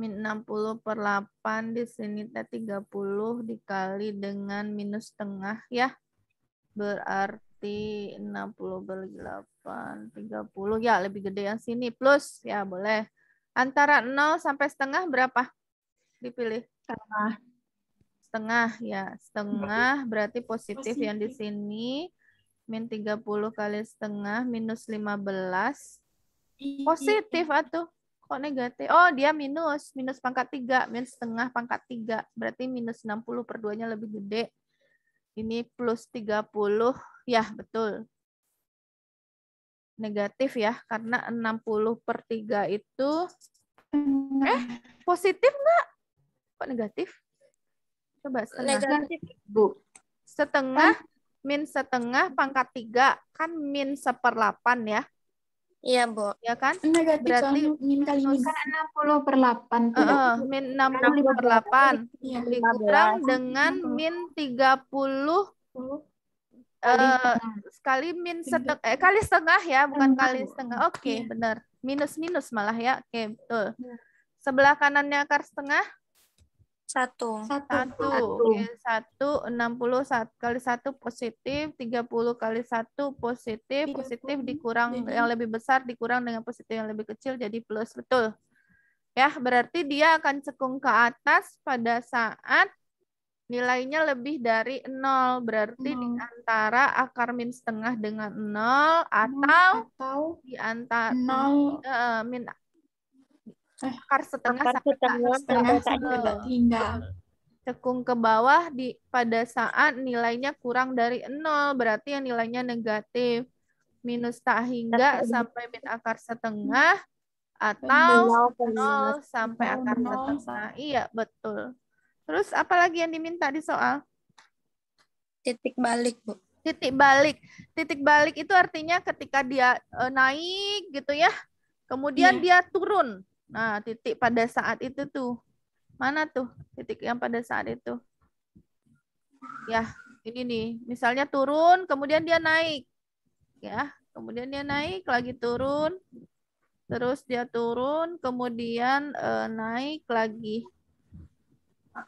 Min 60 per 8 di sini teh 30 dikali dengan minus setengah ya. Berarti 60 bagi 8, 30 ya lebih gede yang sini plus ya boleh. Antara 0 sampai setengah berapa? Dipilih. Setengah setengah ya setengah berarti positif, yang di sini min 30 kali setengah minus 15 iya. positif atau kok negatif oh dia minus minus pangkat 3 minus setengah pangkat 3 berarti minus 60 per lebih gede ini plus 30 ya betul negatif ya karena 60 per 3 itu eh positif nggak kok negatif Coba nah, setengah. Negatif. Bu. Setengah min setengah pangkat tiga kan min seperlapan ya. Iya, Bu. Ya kan? Negatif Berarti min kali minus kan puluh per delapan Uh, min enam puluh per delapan kan dikurang kan dengan min tiga uh, sekali min setengah eh kali setengah ya, bukan kali setengah. Oke, okay, ya. benar. Minus minus malah ya. Oke, okay, betul. Iya. Sebelah kanannya akar setengah satu. Satu. Satu. Enam puluh satu kali satu positif. Tiga puluh kali satu positif. Positif dikurang yang lebih besar dikurang dengan positif yang lebih kecil jadi plus betul. Ya berarti dia akan cekung ke atas pada saat nilainya lebih dari nol. Berarti di antara akar min setengah dengan nol atau, atau di antara nol. Uh, min Eh, akar setengah akar sampai setengah, setengah, setengah, setengah hingga cekung ke bawah di pada saat nilainya kurang dari nol berarti yang nilainya negatif minus tak hingga sampai min akar setengah atau nol sampai akar setengah iya betul terus apa lagi yang diminta di soal titik balik bu titik balik titik balik itu artinya ketika dia e, naik gitu ya kemudian yeah. dia turun Nah, titik pada saat itu tuh. Mana tuh titik yang pada saat itu? Ya, ini nih. Misalnya turun, kemudian dia naik. Ya, kemudian dia naik, lagi turun. Terus dia turun, kemudian e, naik lagi.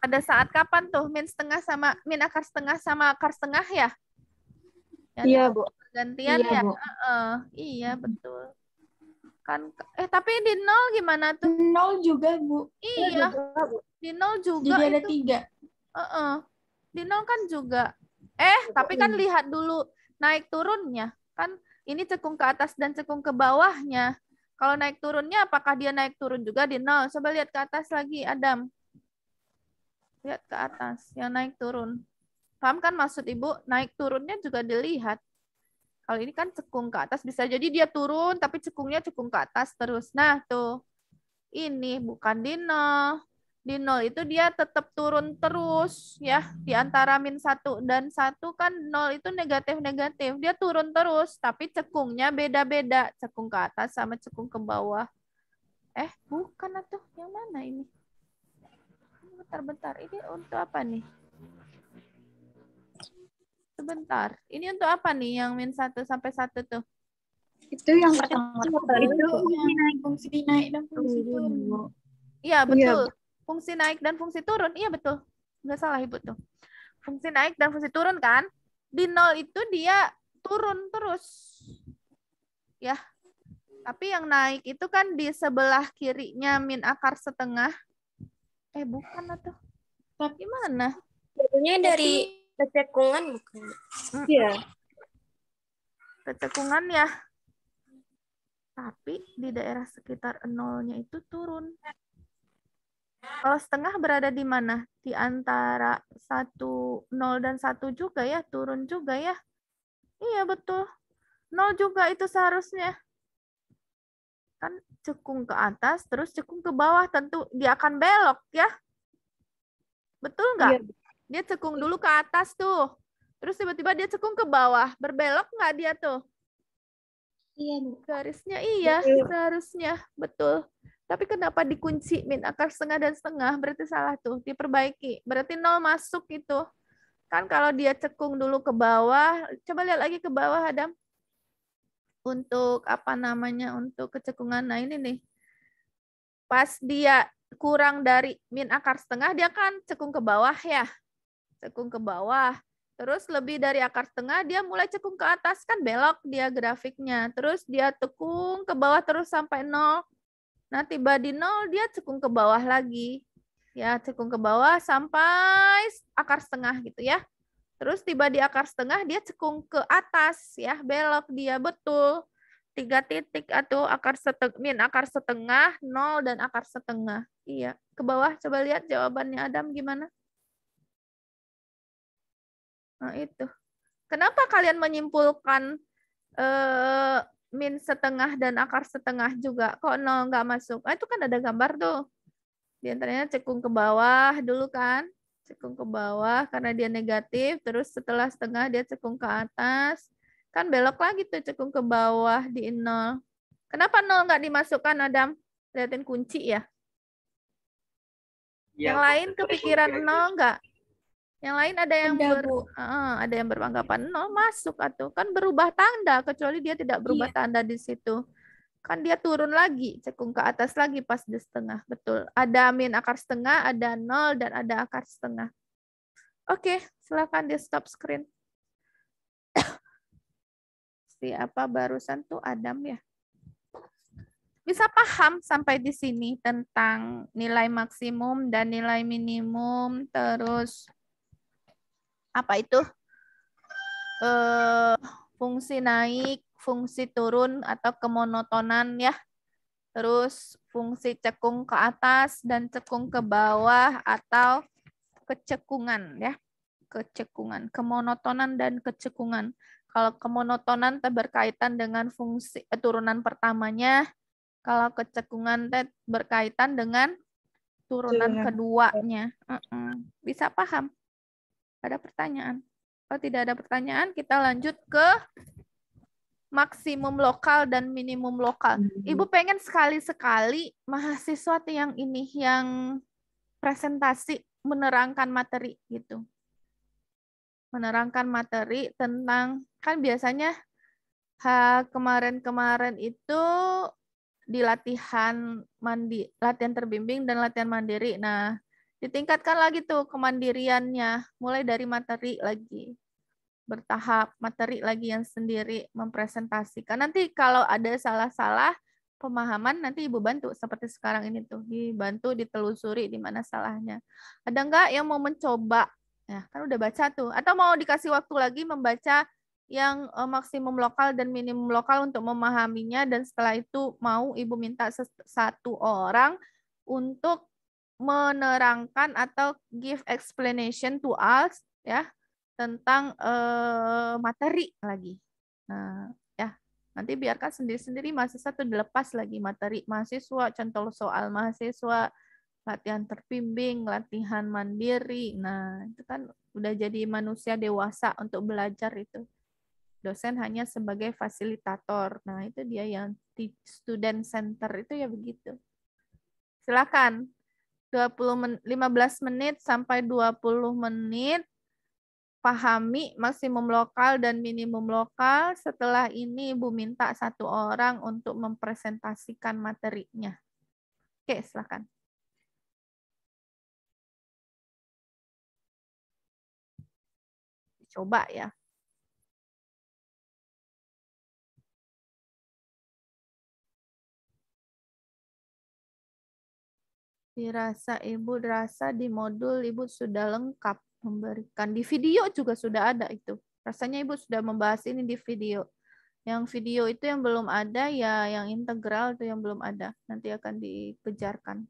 Ada saat kapan tuh min setengah sama min akar setengah sama akar setengah ya? Iya, Bu. Gantian iya, ya? Bu. Uh, uh, iya, betul kan eh tapi di nol gimana tuh nol juga bu iya di nol juga jadi itu. tiga uh -uh. di nol kan juga eh tapi kan lihat dulu naik turunnya kan ini cekung ke atas dan cekung ke bawahnya kalau naik turunnya apakah dia naik turun juga di nol coba lihat ke atas lagi Adam lihat ke atas yang naik turun paham kan maksud ibu naik turunnya juga dilihat kalau ini kan cekung ke atas bisa jadi dia turun tapi cekungnya cekung ke atas terus. Nah, tuh. Ini bukan di nol. Di nol itu dia tetap turun terus ya. Di antara min satu dan satu kan nol itu negatif-negatif. Dia turun terus tapi cekungnya beda-beda. Cekung ke atas sama cekung ke bawah. Eh, bukan atuh. Yang mana ini? Bentar-bentar. Ini untuk apa nih? Sebentar. Ini untuk apa nih yang min satu sampai satu tuh? Itu yang pertama. Itu, itu naik, fungsi naik dan fungsi turun. Iya, iya, betul. Ya. Fungsi naik dan fungsi turun. Iya, betul. Nggak salah Ibu tuh. Fungsi naik dan fungsi turun kan? Di nol itu dia turun terus. Ya. Tapi yang naik itu kan di sebelah kirinya min akar setengah. Eh, bukan atau Gimana? Jatuhnya dari Pecekungan bukan? Iya. Pecekungan ya. Tapi di daerah sekitar nolnya itu turun. Kalau setengah berada di mana? Di antara satu nol dan satu juga ya, turun juga ya. Iya betul. Nol juga itu seharusnya kan cekung ke atas terus cekung ke bawah tentu dia akan belok ya betul nggak iya. Dia cekung dulu ke atas tuh. Terus tiba-tiba dia cekung ke bawah. Berbelok nggak dia tuh? Iya. Garisnya iya, betul. Iya. seharusnya. Betul. Tapi kenapa dikunci min akar setengah dan setengah? Berarti salah tuh. Diperbaiki. Berarti nol masuk itu. Kan kalau dia cekung dulu ke bawah. Coba lihat lagi ke bawah, Adam. Untuk apa namanya, untuk kecekungan. Nah ini nih. Pas dia kurang dari min akar setengah, dia kan cekung ke bawah ya cekung ke bawah. Terus lebih dari akar tengah dia mulai cekung ke atas kan belok dia grafiknya. Terus dia tekung ke bawah terus sampai nol. Nah tiba di nol dia cekung ke bawah lagi. Ya cekung ke bawah sampai akar setengah gitu ya. Terus tiba di akar setengah dia cekung ke atas ya belok dia betul tiga titik atau akar setengah min akar setengah nol dan akar setengah iya ke bawah coba lihat jawabannya Adam gimana Nah, itu. Kenapa kalian menyimpulkan eh, min setengah dan akar setengah juga? Kok nol nggak masuk? Ah, itu kan ada gambar tuh. Di antaranya cekung ke bawah dulu kan. Cekung ke bawah karena dia negatif. Terus setelah setengah dia cekung ke atas. Kan belok lagi tuh cekung ke bawah di nol. Kenapa nol nggak dimasukkan, Adam? Lihatin kunci ya. ya yang lain kepikiran nol nggak? Yang lain ada yang Tidak, ber, uh, ada yang beranggapan nol masuk atau kan berubah tanda kecuali dia tidak iya. berubah iya. tanda di situ. Kan dia turun lagi, cekung ke atas lagi pas di setengah. Betul. Ada min akar setengah, ada nol dan ada akar setengah. Oke, silakan di stop screen. [coughs] Siapa barusan tuh Adam ya? bisa paham sampai di sini tentang nilai maksimum dan nilai minimum terus apa itu eh, fungsi naik, fungsi turun atau kemonotonan ya. Terus fungsi cekung ke atas dan cekung ke bawah atau kecekungan ya. Kecekungan, kemonotonan dan kecekungan. Kalau kemonotonan teh berkaitan dengan fungsi eh, turunan pertamanya, kalau kecekungan teh berkaitan dengan turunan keduanya. Uh -uh. Bisa paham? Ada pertanyaan? Kalau tidak ada pertanyaan, kita lanjut ke maksimum lokal dan minimum lokal. Hmm. Ibu pengen sekali-sekali mahasiswa yang ini yang presentasi menerangkan materi gitu. Menerangkan materi tentang kan biasanya kemarin-kemarin itu di latihan mandi, latihan terbimbing dan latihan mandiri. Nah, Ditingkatkan lagi tuh kemandiriannya, mulai dari materi lagi bertahap materi lagi yang sendiri mempresentasikan. Nanti kalau ada salah-salah pemahaman nanti ibu bantu seperti sekarang ini tuh dibantu ditelusuri di mana salahnya. Ada nggak yang mau mencoba? Ya, kan udah baca tuh. Atau mau dikasih waktu lagi membaca yang eh, maksimum lokal dan minimum lokal untuk memahaminya dan setelah itu mau ibu minta satu orang untuk menerangkan atau give explanation to us ya tentang uh, materi lagi. Nah, ya nanti biarkan sendiri-sendiri mahasiswa itu dilepas lagi materi mahasiswa, contoh soal mahasiswa, latihan terbimbing, latihan mandiri. Nah, itu kan udah jadi manusia dewasa untuk belajar itu. Dosen hanya sebagai fasilitator. Nah, itu dia yang student center itu ya begitu. Silakan. 20 men 15 menit sampai 20 menit pahami maksimum lokal dan minimum lokal. Setelah ini Ibu minta satu orang untuk mempresentasikan materinya. Oke, silakan. Coba ya. dirasa ibu rasa di modul ibu sudah lengkap memberikan di video juga sudah ada itu rasanya ibu sudah membahas ini di video yang video itu yang belum ada ya yang integral itu yang belum ada nanti akan dikejarkan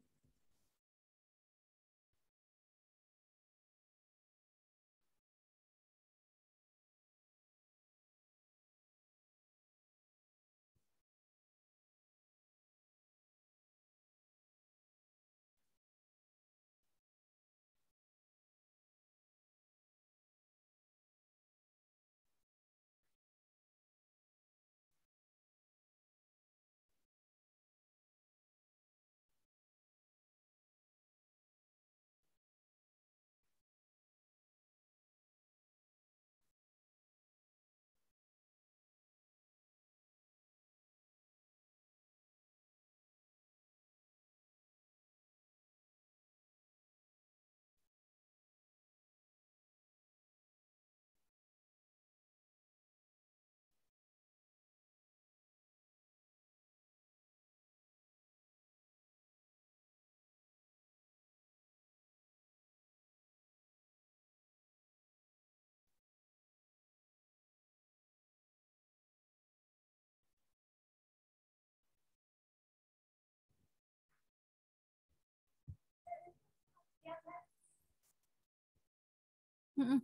Mm-mm.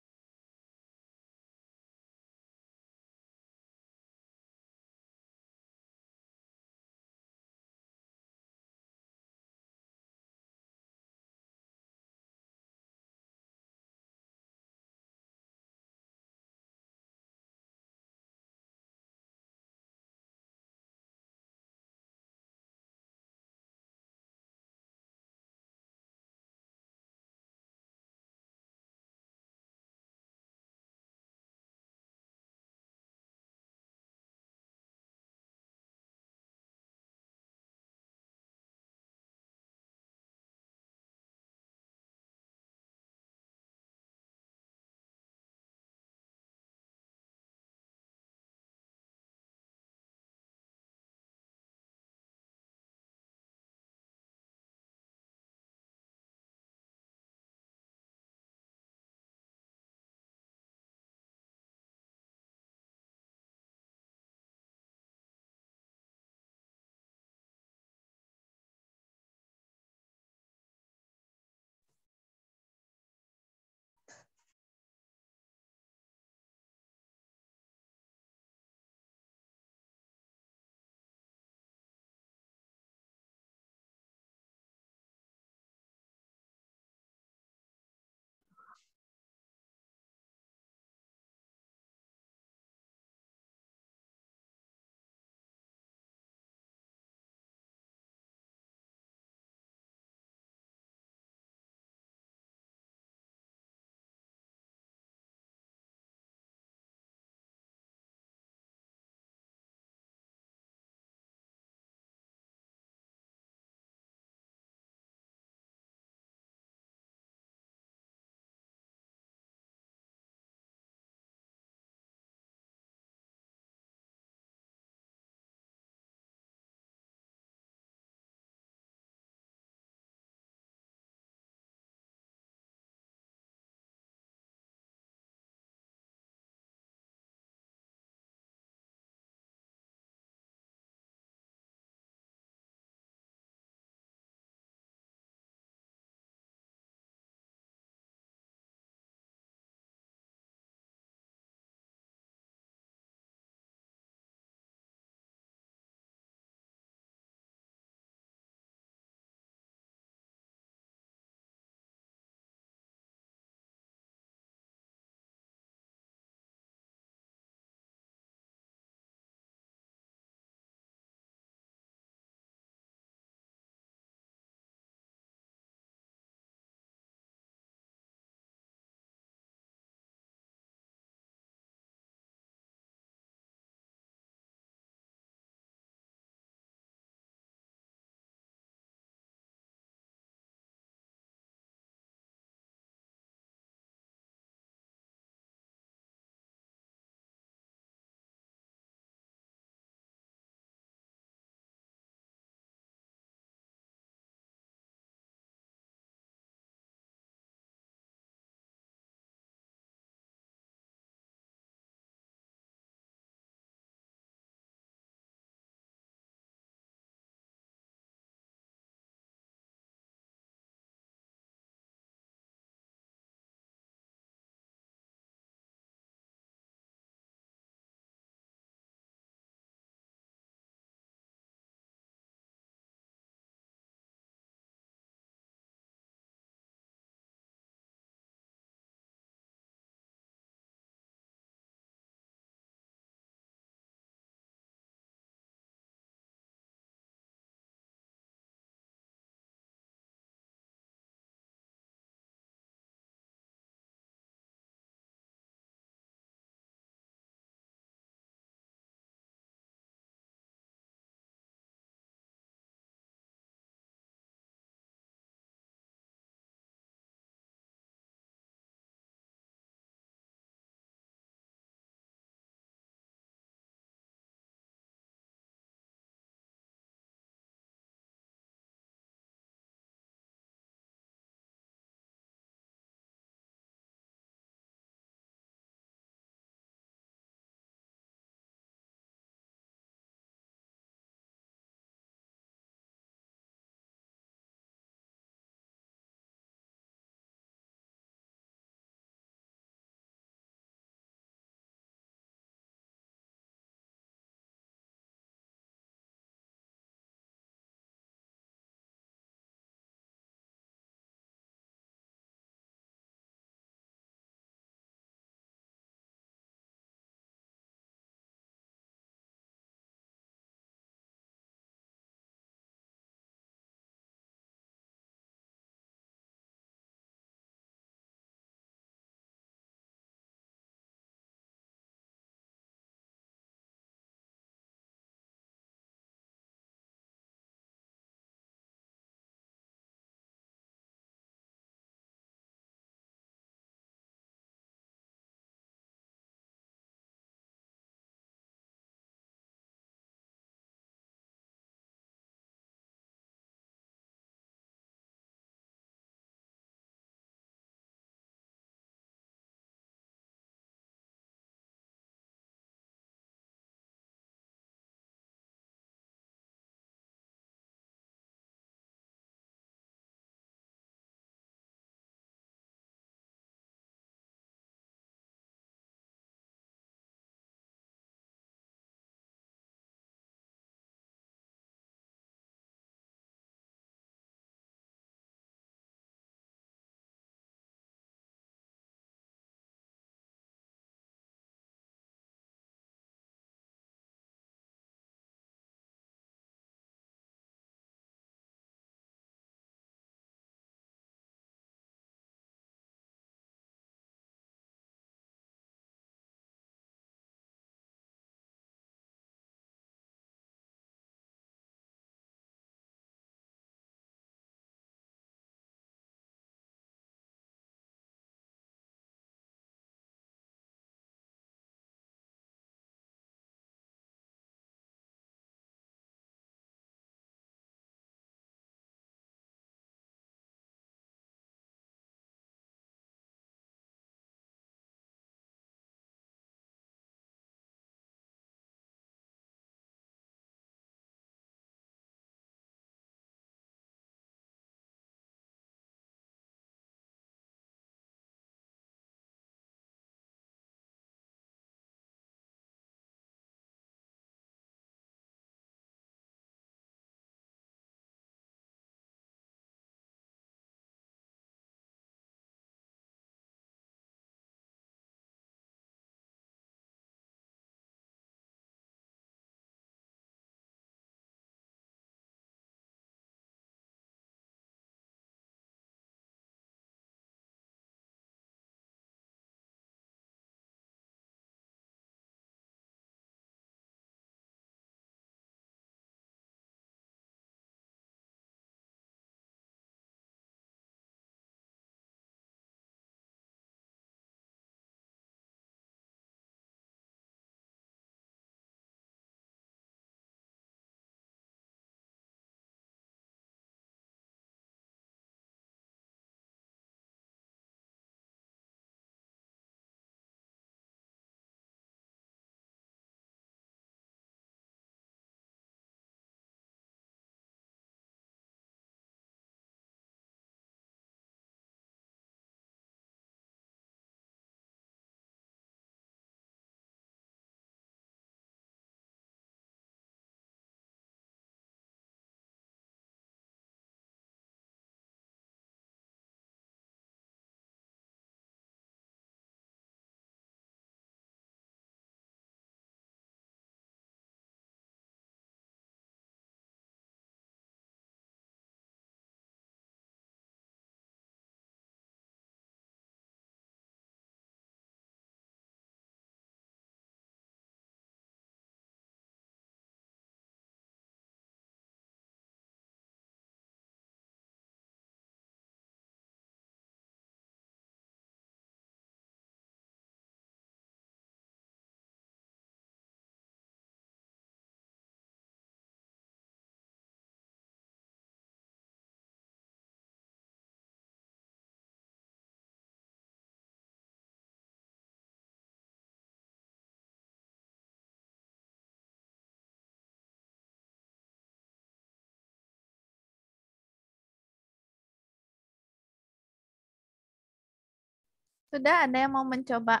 Sudah ada yang mau mencoba?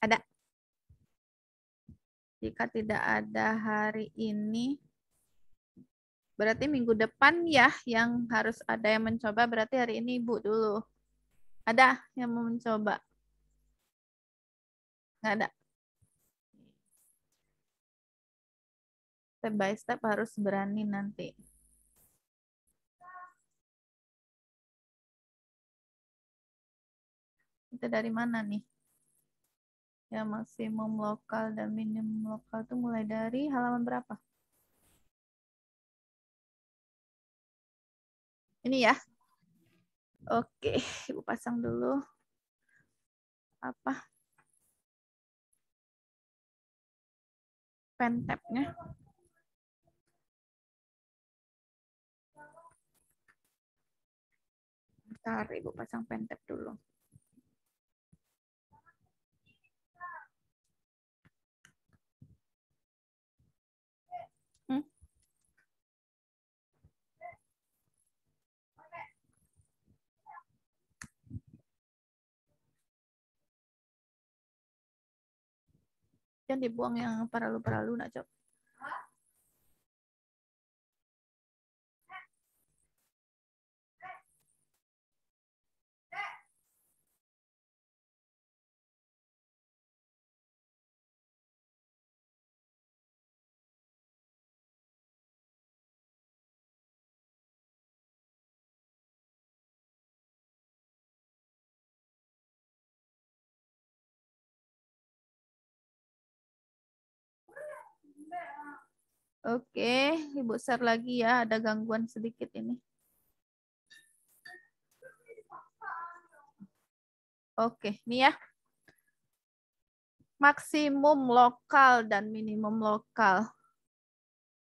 Ada. Jika tidak ada hari ini, berarti minggu depan ya yang harus ada yang mencoba. Berarti hari ini Ibu dulu. Ada yang mau mencoba? nggak ada step by step harus berani nanti kita dari mana nih ya maksimum lokal dan minimum lokal itu mulai dari halaman berapa ini ya. Oke, [laughs] Ibu pasang dulu. Apa? pen tabnya. Bentar, Ibu pasang pen tab dulu. yang dibuang yang paralu paralu nak cok Oke, Ibu share lagi ya, ada gangguan sedikit ini. Oke, ini ya. Maksimum lokal dan minimum lokal.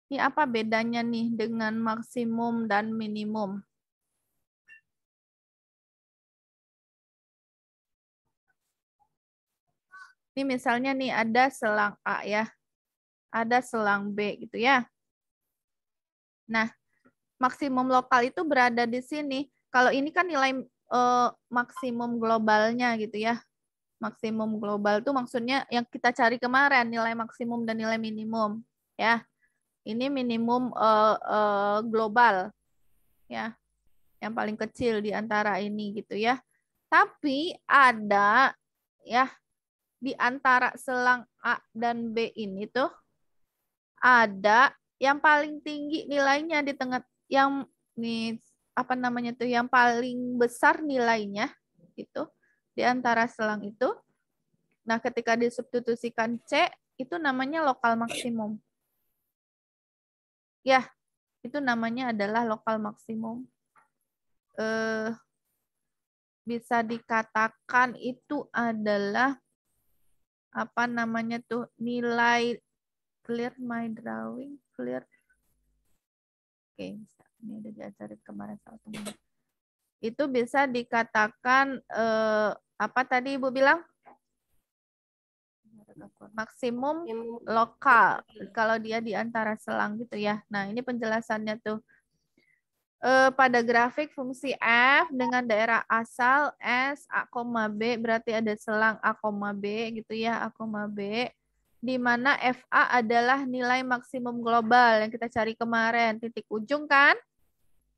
Ini apa bedanya nih dengan maksimum dan minimum? Ini misalnya nih ada selang A ya ada selang B gitu ya. Nah, maksimum lokal itu berada di sini. Kalau ini kan nilai eh, maksimum globalnya gitu ya. Maksimum global itu maksudnya yang kita cari kemarin nilai maksimum dan nilai minimum ya. Ini minimum eh, eh, global ya. Yang paling kecil di antara ini gitu ya. Tapi ada ya di antara selang A dan B ini tuh ada yang paling tinggi nilainya di tengah yang nih apa namanya tuh yang paling besar nilainya itu di antara selang itu. Nah, ketika disubstitusikan C itu namanya lokal maksimum. Ya, itu namanya adalah lokal maksimum. Eh bisa dikatakan itu adalah apa namanya tuh nilai clear my drawing, clear. Oke, okay, ini udah diajarin kemarin sama teman. Itu bisa dikatakan eh, apa tadi Ibu bilang? Maksimum lokal kalau dia di antara selang gitu ya. Nah, ini penjelasannya tuh. E, pada grafik fungsi f dengan daerah asal s a, b berarti ada selang a, b gitu ya a, b di mana FA adalah nilai maksimum global yang kita cari kemarin. Titik ujung kan?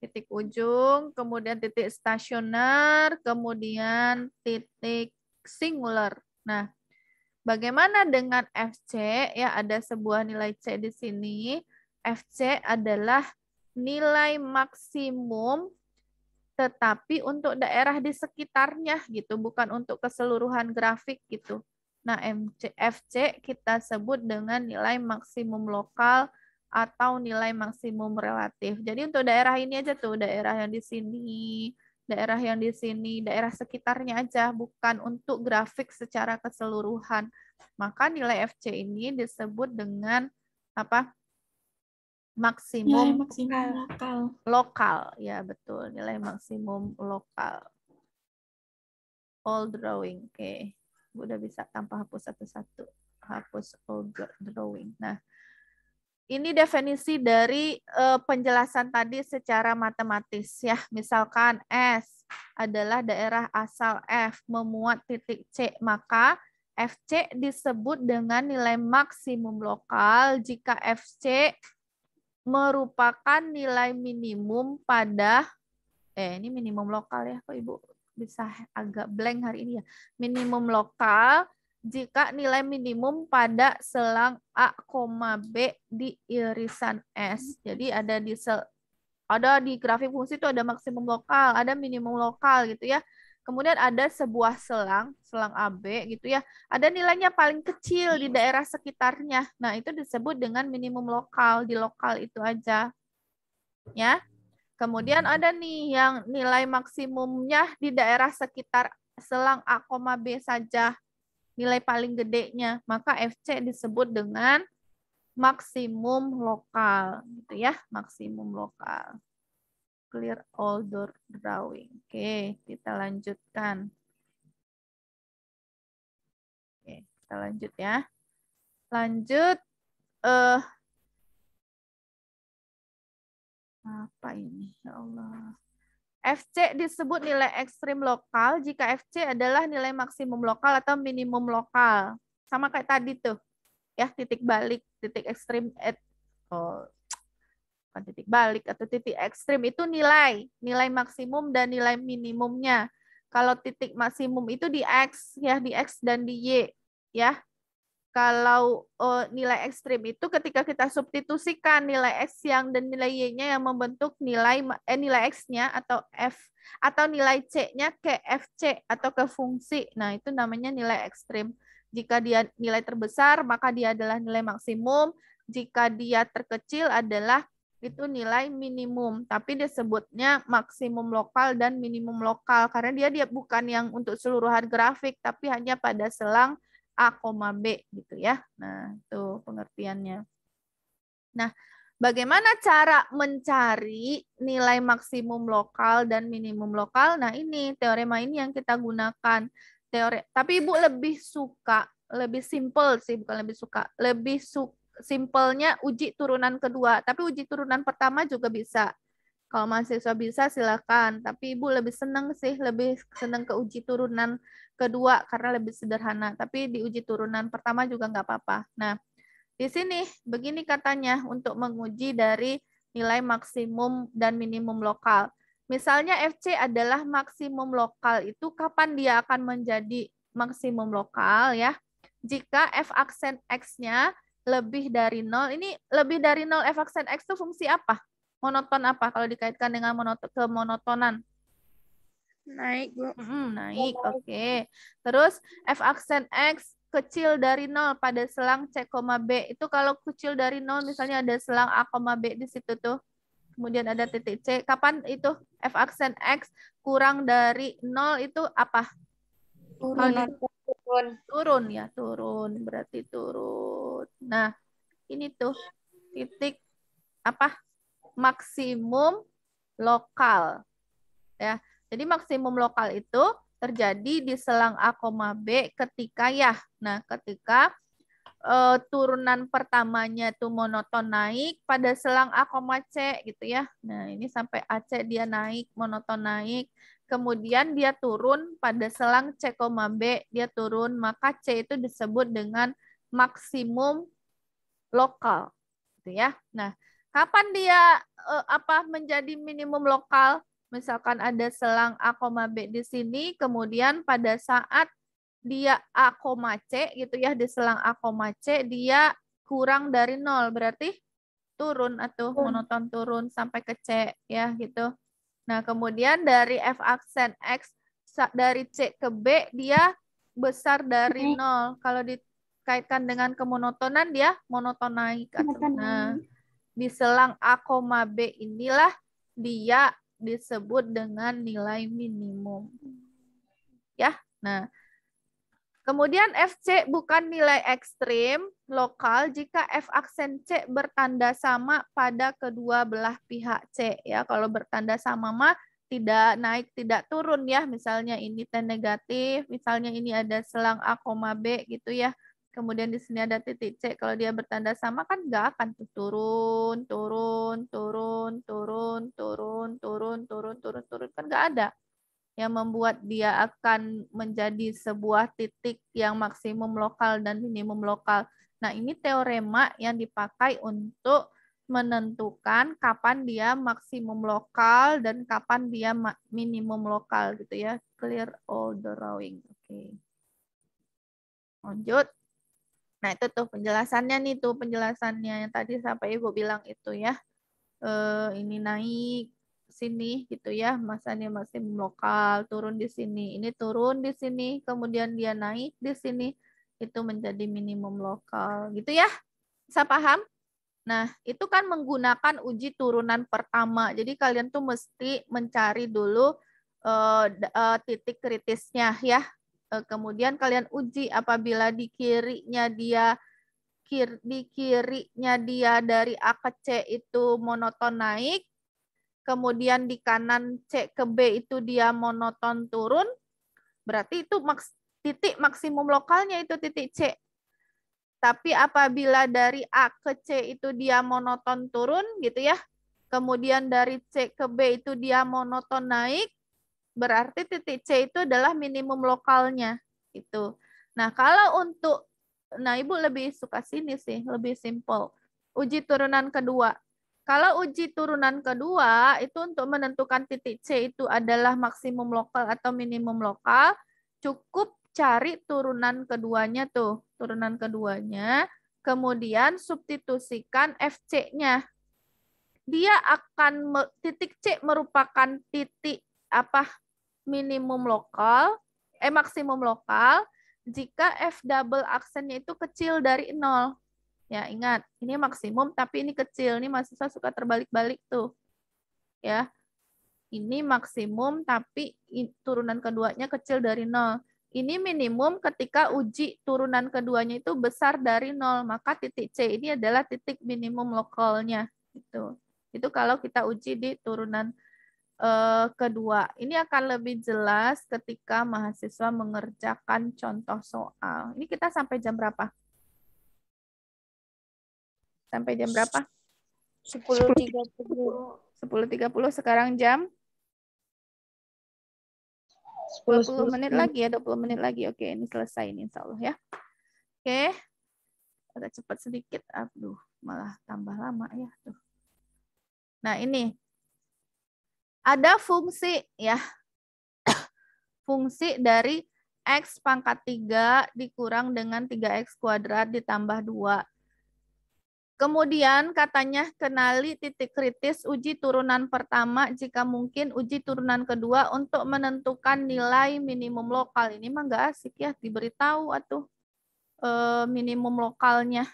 Titik ujung, kemudian titik stasioner, kemudian titik singular. Nah, bagaimana dengan FC? Ya, ada sebuah nilai C di sini. FC adalah nilai maksimum tetapi untuk daerah di sekitarnya gitu, bukan untuk keseluruhan grafik gitu. Nah, MCFC kita sebut dengan nilai maksimum lokal atau nilai maksimum relatif. Jadi untuk daerah ini aja tuh, daerah yang di sini, daerah yang di sini, daerah sekitarnya aja, bukan untuk grafik secara keseluruhan. Maka nilai FC ini disebut dengan apa? Maksimum, maksimum lokal. Lokal, ya betul. Nilai maksimum lokal. All drawing, oke. Okay. Bu bisa tanpa hapus satu-satu, hapus all drawing. Nah, ini definisi dari uh, penjelasan tadi secara matematis ya. Misalkan S adalah daerah asal F memuat titik C, maka FC disebut dengan nilai maksimum lokal jika FC merupakan nilai minimum pada eh ini minimum lokal ya kok Ibu bisa agak blank hari ini ya. Minimum lokal jika nilai minimum pada selang A, B di irisan S. Jadi ada di sel ada di grafik fungsi itu ada maksimum lokal, ada minimum lokal gitu ya. Kemudian ada sebuah selang, selang AB gitu ya. Ada nilainya paling kecil di daerah sekitarnya. Nah, itu disebut dengan minimum lokal, di lokal itu aja. Ya. Kemudian hmm. ada nih yang nilai maksimumnya di daerah sekitar selang A, B saja nilai paling gedenya, maka FC disebut dengan maksimum lokal, gitu ya, maksimum lokal. Clear all door drawing. Oke, kita lanjutkan. Oke, kita lanjut ya. Lanjut eh uh, apa ini? Ya Allah. FC disebut nilai ekstrim lokal jika FC adalah nilai maksimum lokal atau minimum lokal. Sama kayak tadi tuh. Ya, titik balik, titik ekstrim at, oh, titik balik atau titik ekstrim itu nilai, nilai maksimum dan nilai minimumnya. Kalau titik maksimum itu di X ya, di X dan di Y ya kalau uh, nilai ekstrim itu ketika kita substitusikan nilai x yang dan nilai y-nya yang membentuk nilai eh, nilai x-nya atau f atau nilai c-nya ke fc atau ke fungsi. Nah, itu namanya nilai ekstrim. Jika dia nilai terbesar, maka dia adalah nilai maksimum. Jika dia terkecil adalah itu nilai minimum, tapi disebutnya maksimum lokal dan minimum lokal karena dia dia bukan yang untuk seluruhan grafik, tapi hanya pada selang A, B gitu ya. Nah, itu pengertiannya. Nah, bagaimana cara mencari nilai maksimum lokal dan minimum lokal? Nah, ini teorema ini yang kita gunakan. Teore tapi Ibu lebih suka lebih simple sih, bukan lebih suka. Lebih su simpelnya uji turunan kedua, tapi uji turunan pertama juga bisa. Kalau mahasiswa bisa silakan, tapi Ibu lebih senang sih, lebih senang ke uji turunan kedua karena lebih sederhana. Tapi di uji turunan pertama juga nggak apa-apa. Nah, di sini begini katanya untuk menguji dari nilai maksimum dan minimum lokal. Misalnya FC adalah maksimum lokal itu kapan dia akan menjadi maksimum lokal ya? Jika f aksen x-nya lebih dari nol, ini lebih dari nol f aksen x itu fungsi apa? monoton apa kalau dikaitkan dengan monoton monotonan Naik, Bu. Hmm, naik, oke. Okay. Terus F aksen X kecil dari nol pada selang C, koma B. Itu kalau kecil dari nol misalnya ada selang A, koma B di situ tuh. Kemudian ada titik C. Kapan itu F aksen X kurang dari nol itu apa? Turun. turun. Turun ya, turun. Berarti turun. Nah, ini tuh titik apa? maksimum lokal. Ya. Jadi maksimum lokal itu terjadi di selang A, B ketika ya. Nah, ketika e, turunan pertamanya itu monoton naik pada selang A, C gitu ya. Nah, ini sampai AC dia naik, monoton naik. Kemudian dia turun pada selang C, B, dia turun. Maka C itu disebut dengan maksimum lokal. Gitu ya. Nah, Kapan dia eh, apa menjadi minimum lokal? Misalkan ada selang A, B di sini, kemudian pada saat dia A, C gitu ya di selang A, C dia kurang dari nol berarti turun atau monoton turun sampai ke C ya gitu. Nah, kemudian dari F aksen X dari C ke B dia besar dari nol. Kalau dikaitkan dengan kemonotonan dia monoton naik. nah, di selang A, B inilah dia disebut dengan nilai minimum. Ya, nah Kemudian FC bukan nilai ekstrim lokal jika F aksen C bertanda sama pada kedua belah pihak C. ya Kalau bertanda sama mah tidak naik, tidak turun ya. Misalnya ini T negatif, misalnya ini ada selang A, B gitu ya kemudian di sini ada titik C, kalau dia bertanda sama kan nggak akan tuh turun, turun, turun, turun, turun, turun, turun, turun, turun, kan nggak ada. Yang membuat dia akan menjadi sebuah titik yang maksimum lokal dan minimum lokal. Nah ini teorema yang dipakai untuk menentukan kapan dia maksimum lokal dan kapan dia minimum lokal gitu ya. Clear all the drawing. Oke. Okay. Lanjut. Nah, itu tuh penjelasannya nih tuh penjelasannya yang tadi sampai Ibu bilang itu ya. E, ini naik sini gitu ya, masanya masih lokal, turun di sini. Ini turun di sini, kemudian dia naik di sini. Itu menjadi minimum lokal gitu ya. Bisa paham? Nah, itu kan menggunakan uji turunan pertama. Jadi kalian tuh mesti mencari dulu uh, uh, titik kritisnya ya Eh, kemudian kalian uji apabila di kirinya dia kir, di kirinya dia dari A ke C itu monoton naik, kemudian di kanan C ke B itu dia monoton turun, berarti itu maks, titik maksimum lokalnya itu titik C. Tapi apabila dari A ke C itu dia monoton turun gitu ya, kemudian dari C ke B itu dia monoton naik, berarti titik C itu adalah minimum lokalnya itu. Nah, kalau untuk nah Ibu lebih suka sini sih, lebih simple. Uji turunan kedua. Kalau uji turunan kedua itu untuk menentukan titik C itu adalah maksimum lokal atau minimum lokal, cukup cari turunan keduanya tuh, turunan keduanya, kemudian substitusikan FC-nya. Dia akan titik C merupakan titik apa minimum lokal, eh maksimum lokal jika f double aksennya itu kecil dari nol. Ya, ingat, ini maksimum tapi ini kecil. Ini mahasiswa suka terbalik-balik tuh. Ya. Ini maksimum tapi turunan keduanya kecil dari nol. Ini minimum ketika uji turunan keduanya itu besar dari nol, maka titik C ini adalah titik minimum lokalnya Itu, Itu kalau kita uji di turunan eh, kedua. Ini akan lebih jelas ketika mahasiswa mengerjakan contoh soal. Ini kita sampai jam berapa? Sampai jam berapa? 10.30. 10.30 sekarang jam 10, 10 menit lagi ya, 20 menit lagi. Oke, ini selesai ini insya Allah ya. Oke, agak cepat sedikit. Aduh, malah tambah lama ya. Tuh. Nah, ini ada fungsi ya. [coughs] fungsi dari X pangkat 3 dikurang dengan 3X kuadrat ditambah 2. Kemudian katanya kenali titik kritis uji turunan pertama jika mungkin uji turunan kedua untuk menentukan nilai minimum lokal. Ini mah nggak asik ya diberitahu atau eh, minimum lokalnya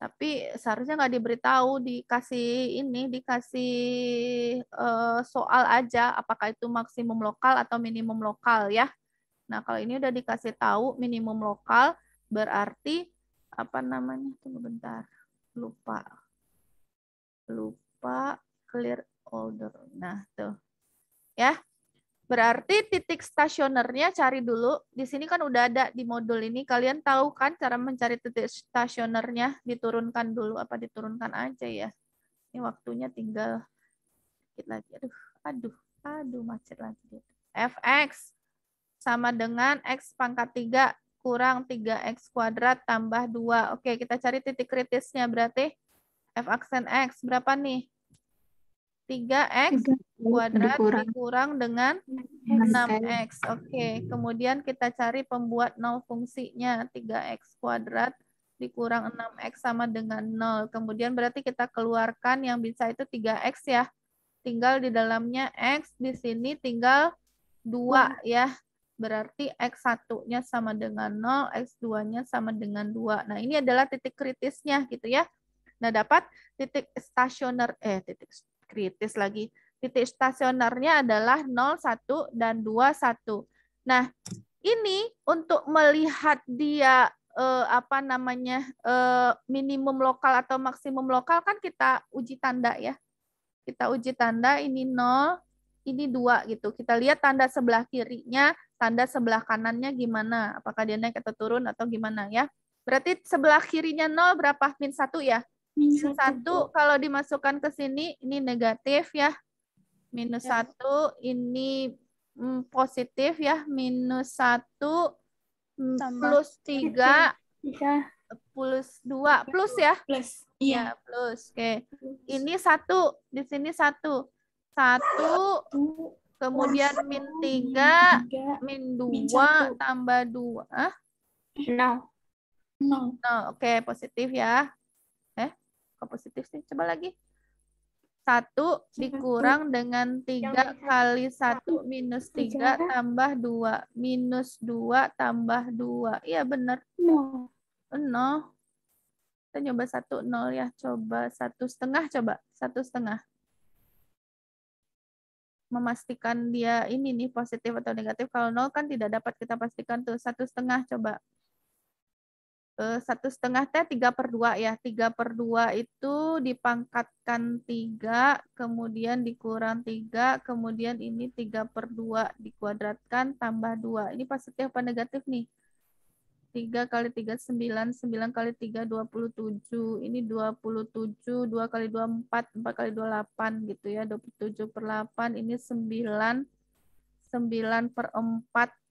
tapi seharusnya nggak diberitahu dikasih ini dikasih uh, soal aja apakah itu maksimum lokal atau minimum lokal ya nah kalau ini udah dikasih tahu minimum lokal berarti apa namanya tunggu bentar lupa lupa clear order nah tuh ya Berarti titik stasionernya cari dulu. Di sini kan udah ada di modul ini. Kalian tahu kan cara mencari titik stasionernya? Diturunkan dulu. Apa diturunkan aja ya? Ini waktunya tinggal sedikit lagi. Aduh, aduh, aduh macet lagi. Fx sama dengan X pangkat 3 kurang 3X kuadrat tambah 2. Oke, kita cari titik kritisnya. Berarti F aksen X berapa nih? 3x kuadrat dikurang. dikurang dengan 6x. Oke, okay. kemudian kita cari pembuat nol fungsinya. 3x kuadrat dikurang 6x sama dengan 0. Kemudian berarti kita keluarkan yang bisa itu 3x ya. Tinggal di dalamnya x, di sini tinggal 2 ya. Berarti x1-nya sama dengan 0, x2-nya sama dengan 2. Nah, ini adalah titik kritisnya gitu ya. Nah, dapat titik stasioner, eh titik kritis lagi. Titik stasionernya adalah 01 dan 21. Nah, ini untuk melihat dia eh, apa namanya eh, minimum lokal atau maksimum lokal kan kita uji tanda ya. Kita uji tanda ini 0, ini 2 gitu. Kita lihat tanda sebelah kirinya, tanda sebelah kanannya gimana. Apakah dia naik atau turun atau gimana ya. Berarti sebelah kirinya 0 berapa? Min 1 ya? minus satu kalau dimasukkan ke sini ini negatif ya minus ya. satu ini mm, positif ya minus satu mm, plus tiga plus dua plus ya plus ya, iya plus oke okay. ini satu di sini satu satu kemudian min tiga min dua tambah dua nol nol oke positif ya angka positif sih? Coba lagi. satu dikurang dengan tiga kali satu minus tiga tambah dua Minus dua tambah dua Iya benar. No. No. Kita coba satu nol ya. Coba satu setengah coba. Satu setengah. Memastikan dia ini nih positif atau negatif. Kalau nol kan tidak dapat kita pastikan tuh. Satu setengah coba. Eh, satu setengah teh tiga per dua ya tiga per dua itu dipangkatkan tiga kemudian dikurang tiga kemudian ini tiga per dua dikuadratkan tambah dua ini positif apa negatif nih tiga kali tiga sembilan sembilan kali tiga dua puluh tujuh ini dua puluh tujuh dua kali dua empat empat kali dua delapan gitu ya dua puluh tujuh per delapan ini sembilan sembilan per empat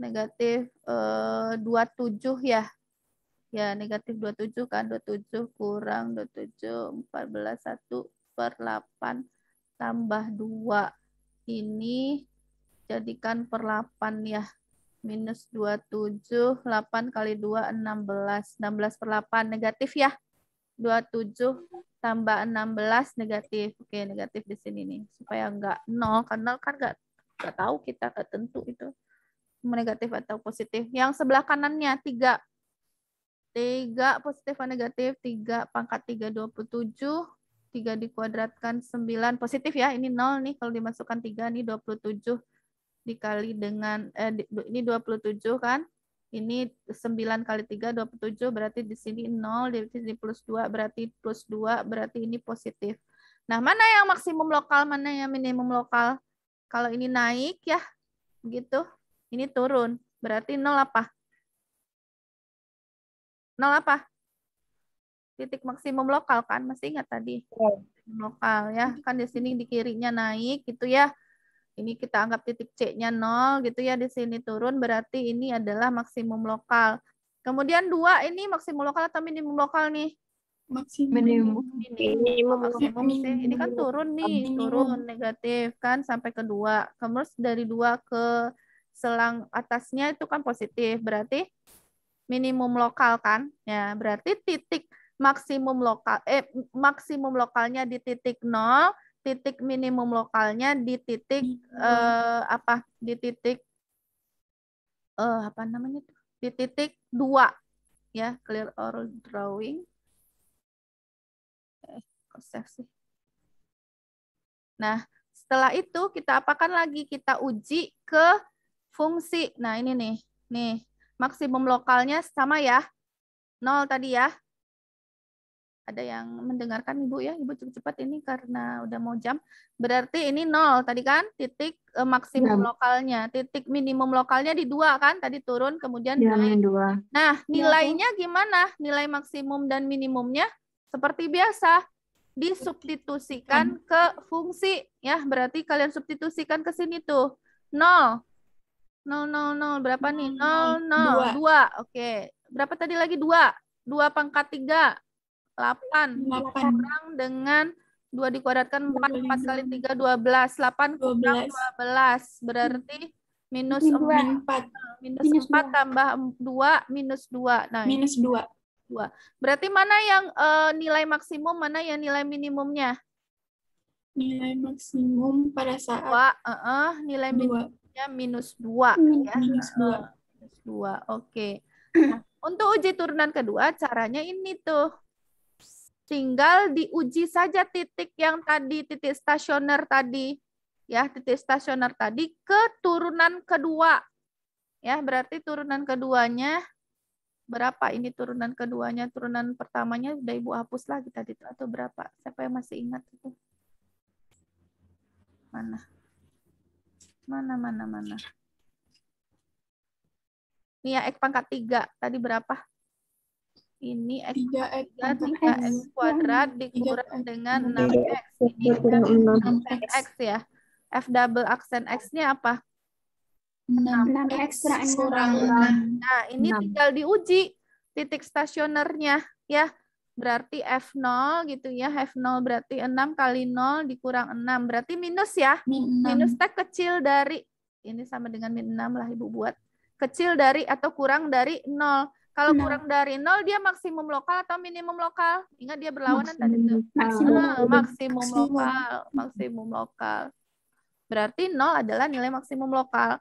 negatif eh, 27 ya. Ya, negatif 27 kan. 27 kurang 27, 14, 1 per 8 tambah 2. Ini jadikan per 8 ya. Minus 27, 8 kali 2, 16. 16 per 8, negatif ya. 27 tambah 16 negatif. Oke, negatif di sini nih. Supaya nggak nol, karena kan nggak, nggak tahu kita, nggak tentu itu negatif atau positif. Yang sebelah kanannya 3. 3 positif atau negatif, 3 pangkat 3, 27. 3 dikuadratkan 9 positif ya, ini 0 nih kalau dimasukkan 3 ini 27 dikali dengan eh, ini 27 kan. Ini 9 kali 3 27 berarti di sini 0, di sini plus 2 berarti plus 2 berarti ini positif. Nah, mana yang maksimum lokal, mana yang minimum lokal? Kalau ini naik ya, begitu. Ini turun. Berarti nol apa? 0 apa? Titik maksimum lokal kan? Masih ingat tadi? Iya. Lokal ya. Kan di sini di kirinya naik gitu ya. Ini kita anggap titik C-nya 0 gitu ya. Di sini turun berarti ini adalah maksimum lokal. Kemudian dua ini maksimum lokal atau minimum lokal nih? maksimum minimum minimum maksimum sih ini kan turun nih minimum. turun negatif kan sampai ke dua Kemudian dari dua ke selang atasnya itu kan positif, berarti minimum lokal kan? Ya, berarti titik maksimum lokal eh maksimum lokalnya di titik nol titik minimum lokalnya di titik eh, apa? di titik eh, apa namanya tuh? di titik dua ya, clear or drawing. Eh, save Nah, setelah itu kita apakan lagi? Kita uji ke fungsi. Nah, ini nih. Nih, maksimum lokalnya sama ya. Nol tadi ya. Ada yang mendengarkan Ibu ya? Ibu cepat-cepat ini karena udah mau jam. Berarti ini nol tadi kan? Titik eh, maksimum ya. lokalnya. Titik minimum lokalnya di dua kan? Tadi turun kemudian ya, naik. Dua. Nah, iya, nilainya gimana? Nilai maksimum dan minimumnya seperti biasa disubstitusikan iya. ke fungsi ya berarti kalian substitusikan ke sini tuh nol nol nol nol berapa nih nol nol dua oke berapa tadi lagi dua dua pangkat tiga delapan kurang dengan dua dikuadratkan empat empat kali tiga dua belas delapan kurang dua belas berarti minus empat minus empat tambah dua minus dua nah minus dua dua berarti mana yang uh, nilai maksimum mana yang nilai minimumnya nilai maksimum pada saat dua uh -uh, nilai dua minus 2. Ya? Minus ya. Minus 2. Minus oke. Nah, untuk uji turunan kedua, caranya ini tuh. Tinggal diuji saja titik yang tadi, titik stasioner tadi. Ya, titik stasioner tadi ke turunan kedua. Ya, berarti turunan keduanya berapa ini turunan keduanya turunan pertamanya sudah ibu hapus lagi tadi itu atau berapa siapa yang masih ingat itu mana Mana, mana, mana. Ini ya, X pangkat 3. Tadi berapa? Ini X pangkat 3, 3 X kuadrat dikurang dengan 6X. Ini aksen X ya. F double aksen X-nya apa? 6X kurang 6. Nah, ini 6. tinggal diuji titik stasionernya ya berarti F0 gitu ya. F0 berarti 6 kali 0 dikurang 6. Berarti minus ya. Min Minus T kecil dari, ini sama dengan min 6 lah Ibu buat. Kecil dari atau kurang dari 0. Kalau nah. kurang dari 0 dia maksimum lokal atau minimum lokal? Ingat dia berlawanan maksimum. tadi itu. Ah, maksimum, nah, maksimum, maksimum lokal, maksimum lokal. Berarti 0 adalah nilai maksimum lokal.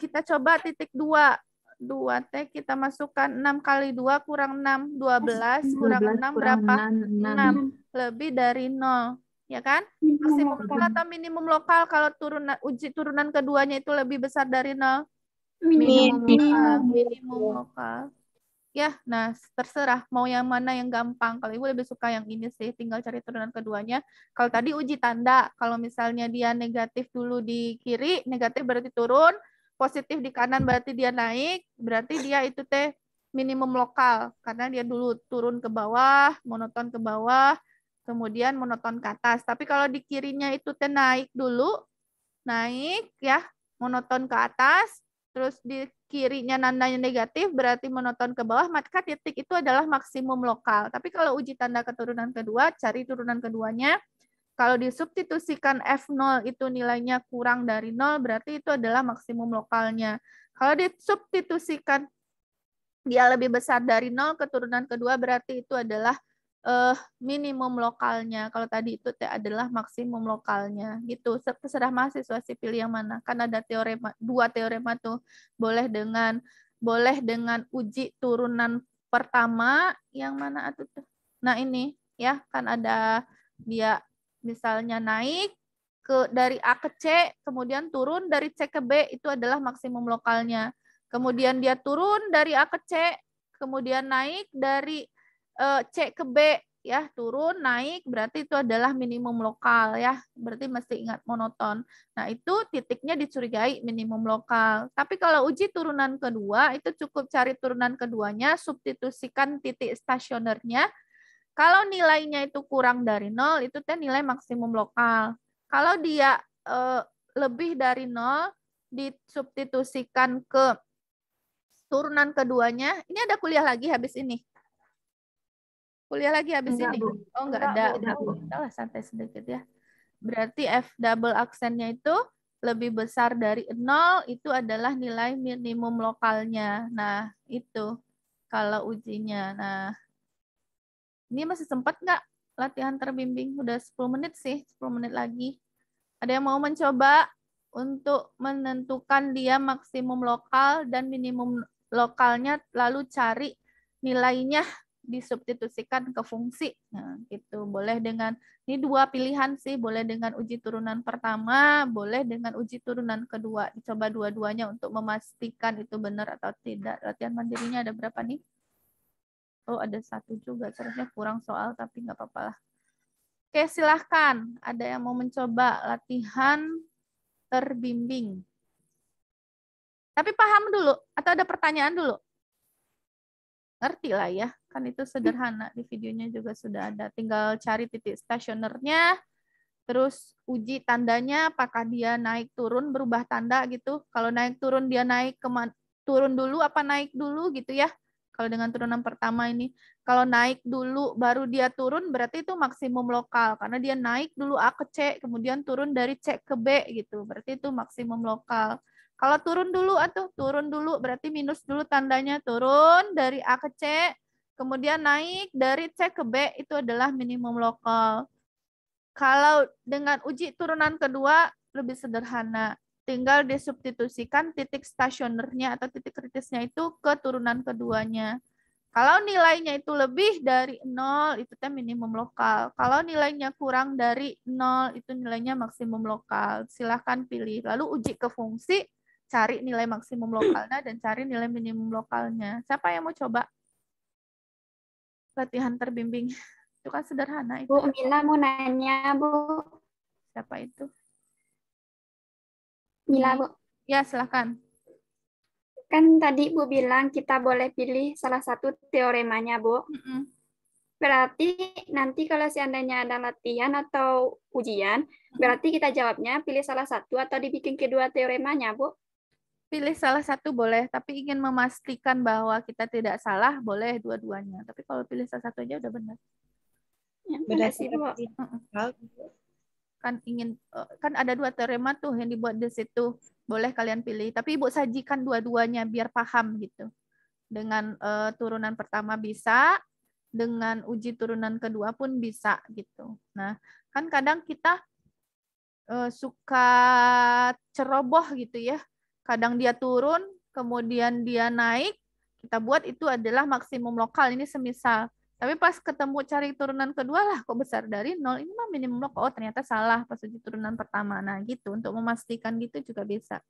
Kita coba titik dua. 2T kita masukkan 6 kali 2 kurang 6, 12 kurang 6 berapa? 6, 6. lebih dari 0, ya kan? Maksimum lokal atau minimum lokal kalau turunan uji turunan keduanya itu lebih besar dari 0? minimum lokal. Ya, nah terserah mau yang mana yang gampang. Kalau ibu lebih suka yang ini sih, tinggal cari turunan keduanya. Kalau tadi uji tanda, kalau misalnya dia negatif dulu di kiri, negatif berarti turun, positif di kanan berarti dia naik, berarti dia itu teh minimum lokal karena dia dulu turun ke bawah, monoton ke bawah, kemudian monoton ke atas. Tapi kalau di kirinya itu teh naik dulu, naik ya, monoton ke atas, terus di kirinya nandanya negatif berarti monoton ke bawah, maka titik itu adalah maksimum lokal. Tapi kalau uji tanda keturunan kedua, cari turunan keduanya, kalau disubstitusikan F0 itu nilainya kurang dari 0, berarti itu adalah maksimum lokalnya. Kalau disubstitusikan dia lebih besar dari 0, keturunan kedua berarti itu adalah eh, minimum lokalnya. Kalau tadi itu T adalah maksimum lokalnya. Gitu. Terserah mahasiswa sih pilih yang mana. Kan ada teorema, dua teorema tuh. Boleh dengan boleh dengan uji turunan pertama yang mana tuh? Nah, ini ya kan ada dia Misalnya naik ke dari A ke C, kemudian turun dari C ke B itu adalah maksimum lokalnya. Kemudian dia turun dari A ke C, kemudian naik dari eh, C ke B ya turun naik berarti itu adalah minimum lokal ya berarti mesti ingat monoton nah itu titiknya dicurigai minimum lokal tapi kalau uji turunan kedua itu cukup cari turunan keduanya substitusikan titik stasionernya kalau nilainya itu kurang dari nol, itu teh nilai maksimum lokal. Kalau dia e, lebih dari nol, disubstitusikan ke turunan keduanya. Ini ada kuliah lagi habis ini. Kuliah lagi habis enggak, ini. Bu. Oh, enggak, enggak ada. Enggak, bu. Oh, kita lah santai sedikit ya. Berarti F double aksennya itu lebih besar dari nol itu adalah nilai minimum lokalnya. Nah, itu kalau ujinya. Nah, ini masih sempat nggak latihan terbimbing? Udah 10 menit sih, 10 menit lagi. Ada yang mau mencoba untuk menentukan dia maksimum lokal dan minimum lokalnya, lalu cari nilainya disubstitusikan ke fungsi. Nah, gitu. Boleh dengan ini dua pilihan sih, boleh dengan uji turunan pertama, boleh dengan uji turunan kedua. Coba dua-duanya untuk memastikan itu benar atau tidak. Latihan mandirinya ada berapa nih? Oh, ada satu juga. Seharusnya kurang soal, tapi nggak apa-apa lah. Oke, silahkan. Ada yang mau mencoba latihan terbimbing. Tapi paham dulu, atau ada pertanyaan dulu? Ngerti lah ya, kan itu sederhana. Di videonya juga sudah ada. Tinggal cari titik stasionernya, terus uji tandanya apakah dia naik turun berubah tanda gitu kalau naik turun dia naik ke turun dulu apa naik dulu gitu ya kalau dengan turunan pertama ini. Kalau naik dulu baru dia turun berarti itu maksimum lokal karena dia naik dulu A ke C kemudian turun dari C ke B gitu. Berarti itu maksimum lokal. Kalau turun dulu atau turun dulu berarti minus dulu tandanya turun dari A ke C kemudian naik dari C ke B itu adalah minimum lokal. Kalau dengan uji turunan kedua lebih sederhana tinggal disubstitusikan titik stasionernya atau titik kritisnya itu ke turunan keduanya. Kalau nilainya itu lebih dari nol itu teh minimum lokal. Kalau nilainya kurang dari nol itu nilainya maksimum lokal. Silahkan pilih. Lalu uji ke fungsi, cari nilai maksimum lokalnya dan cari nilai minimum lokalnya. Siapa yang mau coba? Latihan terbimbing. Itu kan sederhana. Itu. Bu, Mina mau nanya, Bu. Siapa itu? Mila, Bu. Ya, silahkan. Kan tadi Bu bilang kita boleh pilih salah satu teoremanya, Bu. Mm -mm. Berarti nanti kalau seandainya ada latihan atau ujian, berarti kita jawabnya pilih salah satu atau dibikin kedua teoremanya, Bu? Pilih salah satu boleh, tapi ingin memastikan bahwa kita tidak salah, boleh dua-duanya. Tapi kalau pilih salah satu aja udah benar. Ya, benar sih, Bu kan ingin eh, kan ada dua teorema tuh yang dibuat di situ boleh kalian pilih tapi ibu sajikan dua-duanya biar paham gitu dengan uh, turunan pertama bisa dengan uji turunan kedua pun bisa gitu nah kan kadang kita uh, suka ceroboh gitu ya kadang dia turun kemudian dia naik kita buat itu adalah maksimum lokal ini semisal tapi pas ketemu cari turunan kedua lah kok besar dari nol ini mah minimum log oh ternyata salah pas uji turunan pertama. Nah gitu untuk memastikan gitu juga bisa.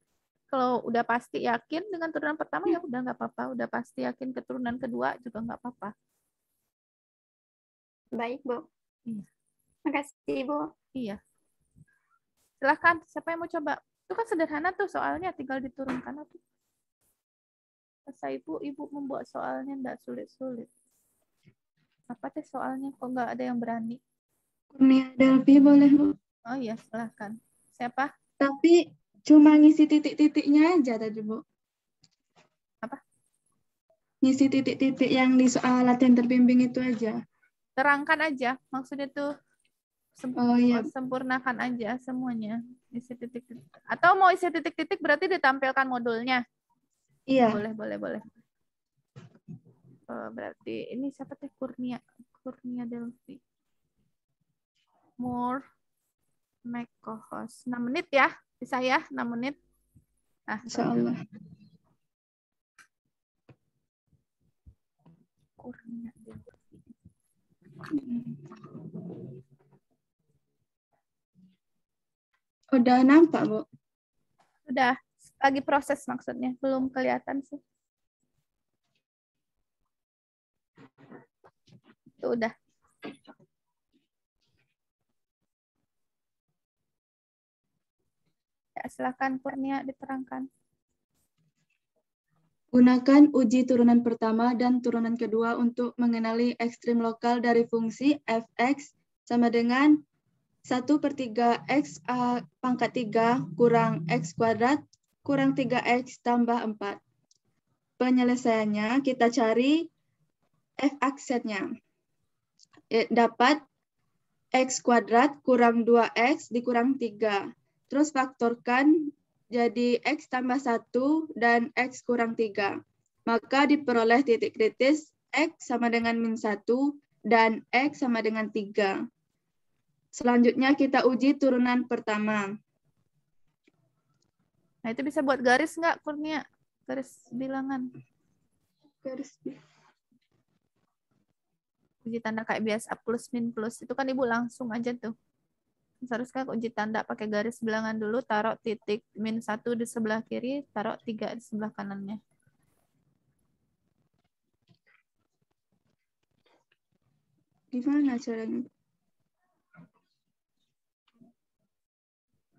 Kalau udah pasti yakin dengan turunan pertama ya udah nggak apa-apa. Udah pasti yakin keturunan kedua juga nggak apa-apa. Baik Bu. Iya. Makasih Bu. Iya. Silahkan siapa yang mau coba? Itu kan sederhana tuh soalnya tinggal diturunkan. Masa ibu ibu membuat soalnya nggak sulit-sulit apa teh soalnya kok nggak ada yang berani Kurnia lebih boleh Bu? Oh iya silahkan. Siapa? Tapi cuma ngisi titik-titiknya aja tadi Bu. Apa? Ngisi titik-titik yang di soal latihan terbimbing itu aja. Terangkan aja maksudnya tuh sem oh, iya. sempurnakan aja semuanya isi titik-titik atau mau isi titik-titik berarti ditampilkan modulnya iya boleh boleh boleh Eh, berarti ini siapa teh Kurnia Kurnia Delvi Moore host 6 menit ya bisa ya 6 menit nah insyaallah Kurnia Delvi Udah nampak, Bu? Udah. Lagi proses maksudnya. Belum kelihatan sih. itu udah ya, silahkan Kurnia diterangkan Gunakan uji turunan pertama dan turunan kedua untuk mengenali ekstrim lokal dari fungsi fx sama dengan 1 per 3x A pangkat 3 kurang x kuadrat kurang 3x tambah 4. Penyelesaiannya kita cari f-aksetnya. Eh, dapat X kuadrat kurang 2X dikurang 3. Terus faktorkan jadi X tambah 1 dan X kurang 3. Maka diperoleh titik kritis X sama dengan min 1 dan X sama dengan 3. Selanjutnya kita uji turunan pertama. Nah, itu bisa buat garis nggak, Kurnia? Garis bilangan. Garis bilangan kunci tanda kayak biasa plus min plus itu kan ibu langsung aja tuh seharusnya kunci tanda pakai garis bilangan dulu taruh titik min satu di sebelah kiri taruh tiga di sebelah kanannya gimana caranya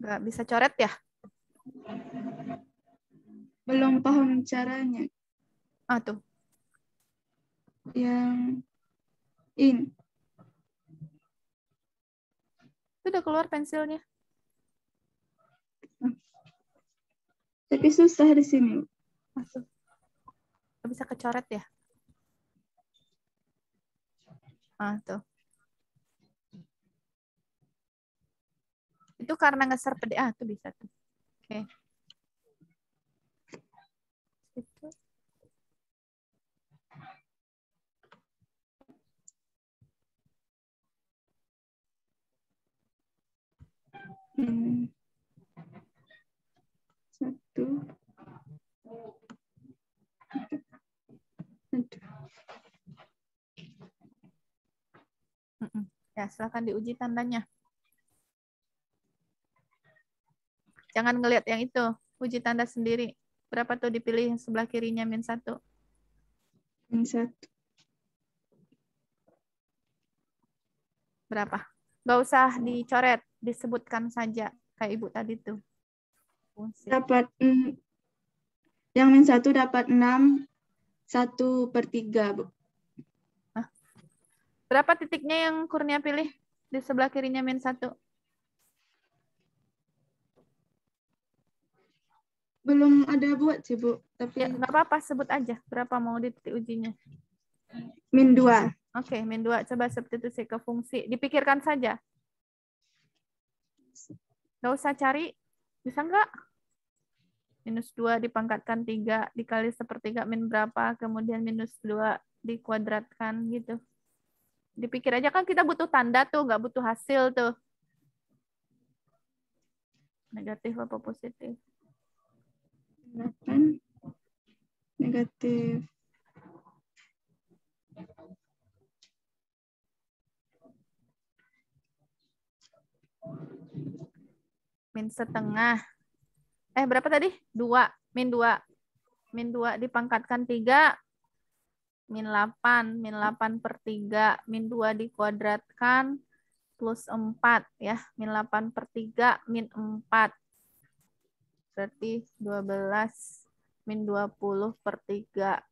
nggak bisa coret ya belum paham caranya ah tuh yang in. Itu udah keluar pensilnya. Tapi susah di sini. Masuk. Bisa kecoret ya? Ah, tuh. Itu karena ngeser pede. Ah, tuh bisa tuh. Oke. Okay. Satu. Ya, silahkan diuji tandanya. Jangan ngelihat yang itu. Uji tanda sendiri. Berapa tuh dipilih yang sebelah kirinya min satu? Min satu. Berapa? nggak usah dicoret, disebutkan saja kayak ibu tadi tuh. Fungsi. Dapat mm, yang min satu dapat enam satu per tiga bu. Berapa titiknya yang Kurnia pilih di sebelah kirinya min satu? Belum ada buat sih bu, tapi ya, nggak apa-apa sebut aja berapa mau di titik ujinya. Min dua. Oke, okay, min 2. Coba substitusi ke fungsi. Dipikirkan saja. Nggak usah cari. Bisa nggak? Minus 2 dipangkatkan 3 dikali sepertiga min berapa, kemudian minus 2 dikuadratkan gitu. Dipikir aja kan kita butuh tanda tuh, nggak butuh hasil tuh. Negatif apa positif? Negatif min setengah. Eh, berapa tadi? dua min dua Min dua dipangkatkan tiga min 8. Min 8 per tiga min dua dikuadratkan, plus empat ya. Min 8 per tiga min empat Berarti dua belas min dua puluh per tiga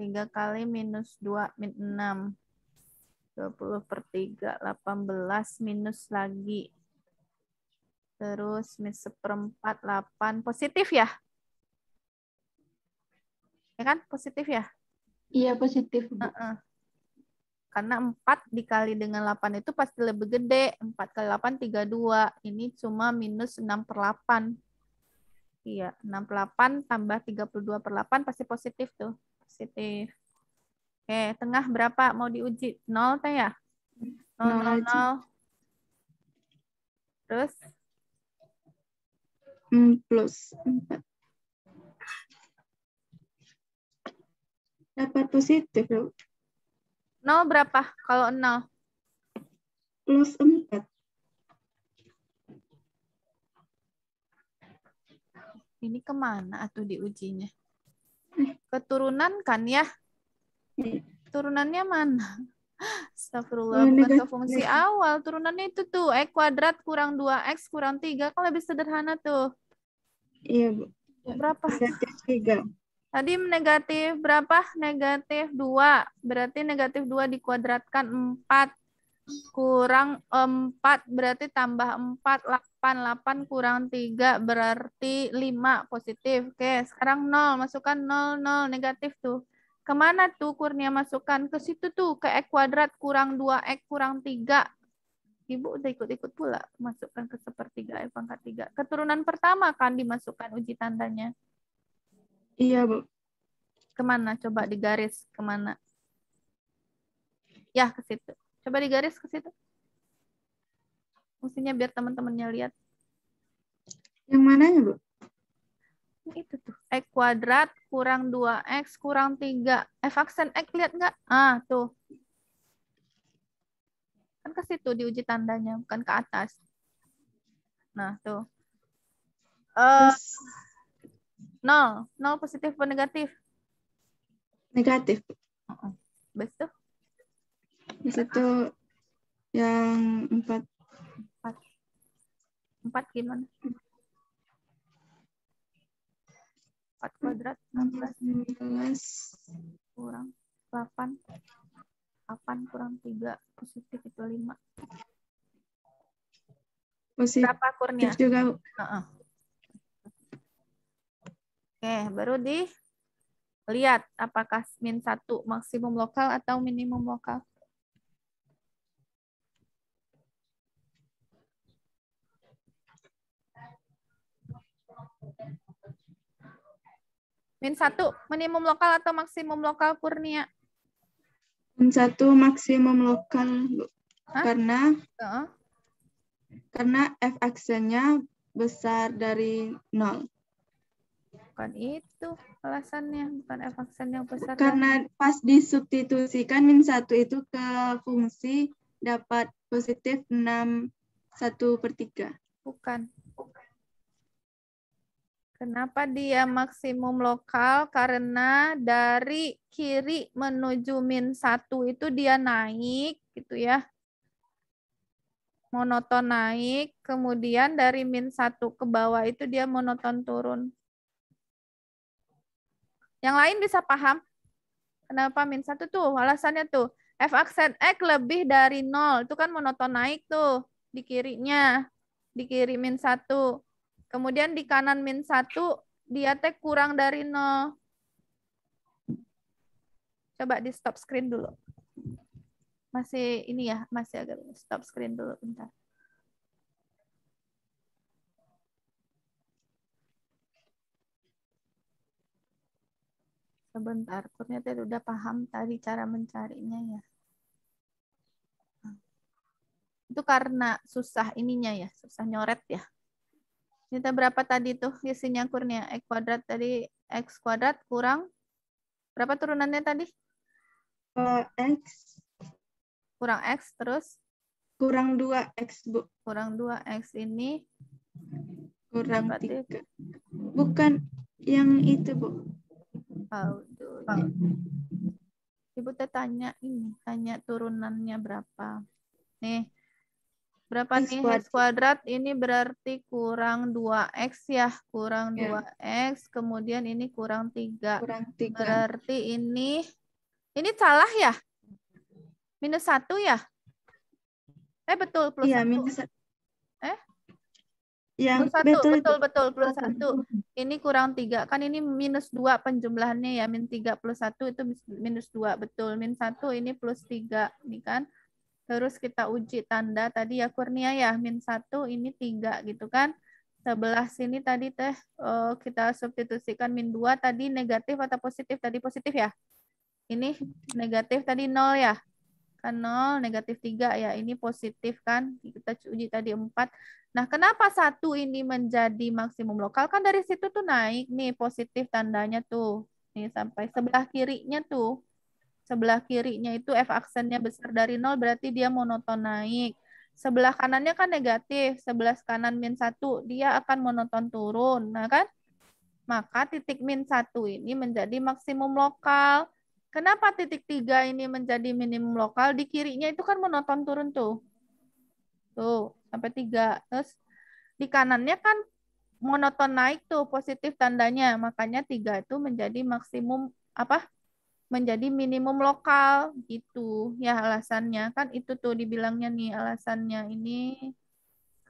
tiga kali minus dua min 6. 20 per 3, 18 minus lagi Terus min seperempat 8 positif ya? Ya kan? Positif ya? Iya, positif. Uh -uh. Karena 4 dikali dengan 8 itu pasti lebih gede. 4 kali 8, 32. Ini cuma minus 6 per 8. Iya, 6 per 8 tambah 32 per 8 pasti positif tuh. Positif. Oke, tengah berapa mau diuji? 0 teh ya? 0, 0, 0. Terus? 6 plus 4. Dapat positif loh. 0 berapa kalau 0? Plus 4. Ini kemana atau diujinya? Eh. Keturunan kan ya? Eh. Turunannya mana? Astagfirullah, bukan ke fungsi awal. Turunannya itu tuh, X eh, kuadrat kurang 2X kurang 3. Kan lebih sederhana tuh. Iya, Bu. Berapa? Negatif 3. Tadi negatif berapa? Negatif 2. Berarti negatif 2 dikuadratkan 4. Kurang 4, berarti tambah 4. 8, 8 kurang 3, berarti 5 positif. Oke, sekarang 0. Masukkan 0, 0. Negatif tuh. Kemana tuh kurnia masukkan? Ke situ tuh, ke X kuadrat kurang 2X kurang 3. Ibu udah ikut-ikut pula masukkan ke sepertiga x pangkat 3. Keturunan pertama kan dimasukkan uji tandanya. Iya, Bu. Kemana? Coba digaris kemana? Ya, ke situ. Coba digaris ke situ. Mestinya biar teman-temannya lihat. Yang mananya, Bu? itu tuh. X kuadrat kurang 2X kurang 3. F aksen X lihat nggak? Ah, tuh. Kan ke situ diuji tandanya, bukan ke atas. Nah, tuh. Uh, nol. Nol positif atau negatif? Negatif. Uh -uh. itu? yang empat. Empat. Empat gimana? 4 kuadrat 16 minus kurang 8 8 kurang 3 positif itu 5 positif berapa kurnia juga uh -uh. oke baru di lihat apakah min 1 maksimum lokal atau minimum lokal Min satu minimum lokal atau maksimum lokal Kurnia? Min satu maksimum lokal Hah? karena uh. karena f aksennya besar dari nol. Bukan itu alasannya, bukan f aksen yang besar. Karena dari... pas disubstitusikan min satu itu ke fungsi dapat positif 6 1 per 3. Bukan. Kenapa dia maksimum lokal? Karena dari kiri menuju min 1 itu dia naik gitu ya. Monoton naik, kemudian dari min 1 ke bawah itu dia monoton turun. Yang lain bisa paham? Kenapa min 1 tuh? Alasannya tuh f aksen x lebih dari 0, itu kan monoton naik tuh di kirinya, di kiri min 1 Kemudian di kanan min 1, dia teh kurang dari 0. Coba di stop screen dulu. Masih ini ya, masih agak stop screen dulu bentar. Sebentar, ternyata udah paham tadi cara mencarinya ya. Itu karena susah ininya ya, susah nyoret ya. Kita berapa tadi tuh isinya kurnia? X kuadrat tadi X kuadrat kurang. Berapa turunannya tadi? Eh, X. Kurang X terus? Kurang 2X, Bu. Kurang 2X ini? Kurang Bukan yang itu, Bu. Oh, Ibu tanya ini, tanya turunannya berapa. Nih, Berapa X nih? Kuadrat. X kuadrat ini berarti kurang 2X ya. Kurang ya. 2X. Kemudian ini kurang 3. Kurang 3. Berarti ini, ini salah ya? Minus 1 ya? Eh, betul. Plus ya, 1. Minus, eh? Yang plus betul, 1, betul, betul, plus 1. Ini kurang 3. Kan ini minus 2 penjumlahannya ya. Min 3 plus 1 itu minus 2. Betul. Min 1 ini plus 3. Ini kan terus kita uji tanda tadi ya kurnia ya min satu ini tiga gitu kan sebelah sini tadi teh eh, kita substitusikan min dua tadi negatif atau positif tadi positif ya ini negatif tadi nol ya kan nol negatif tiga ya ini positif kan kita uji tadi empat nah kenapa satu ini menjadi maksimum lokal kan dari situ tuh naik nih positif tandanya tuh nih sampai sebelah kirinya tuh Sebelah kirinya itu F aksennya besar dari nol berarti dia monoton naik. Sebelah kanannya kan negatif, sebelah kanan min 1 dia akan monoton turun, nah kan? Maka titik min 1 ini menjadi maksimum lokal. Kenapa titik 3 ini menjadi minimum lokal? Di kirinya itu kan monoton turun tuh. Tuh, sampai 3. Terus di kanannya kan monoton naik tuh positif tandanya makanya tiga itu menjadi maksimum apa menjadi minimum lokal gitu ya alasannya kan itu tuh dibilangnya nih alasannya ini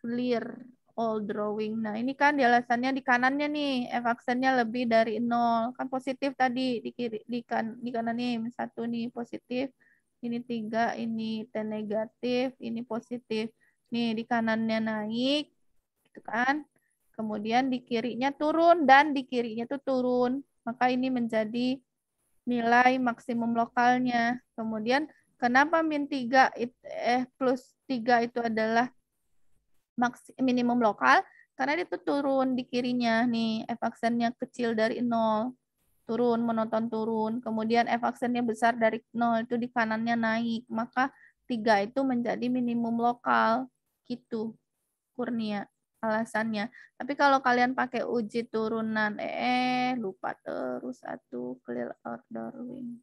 clear all drawing nah ini kan di alasannya di kanannya nih f aksennya lebih dari nol kan positif tadi di kiri di kan di kanan nih satu nih positif ini tiga ini t negatif ini positif nih di kanannya naik gitu kan kemudian di kirinya turun dan di kirinya tuh turun maka ini menjadi nilai maksimum lokalnya. Kemudian kenapa min 3 eh plus 3 itu adalah maksimum minimum lokal? Karena itu turun di kirinya nih, f aksennya kecil dari 0 turun, menonton turun. Kemudian f aksennya besar dari 0 itu di kanannya naik. Maka 3 itu menjadi minimum lokal. Gitu, Kurnia alasannya. Tapi kalau kalian pakai uji turunan eh lupa terus satu clear order wing.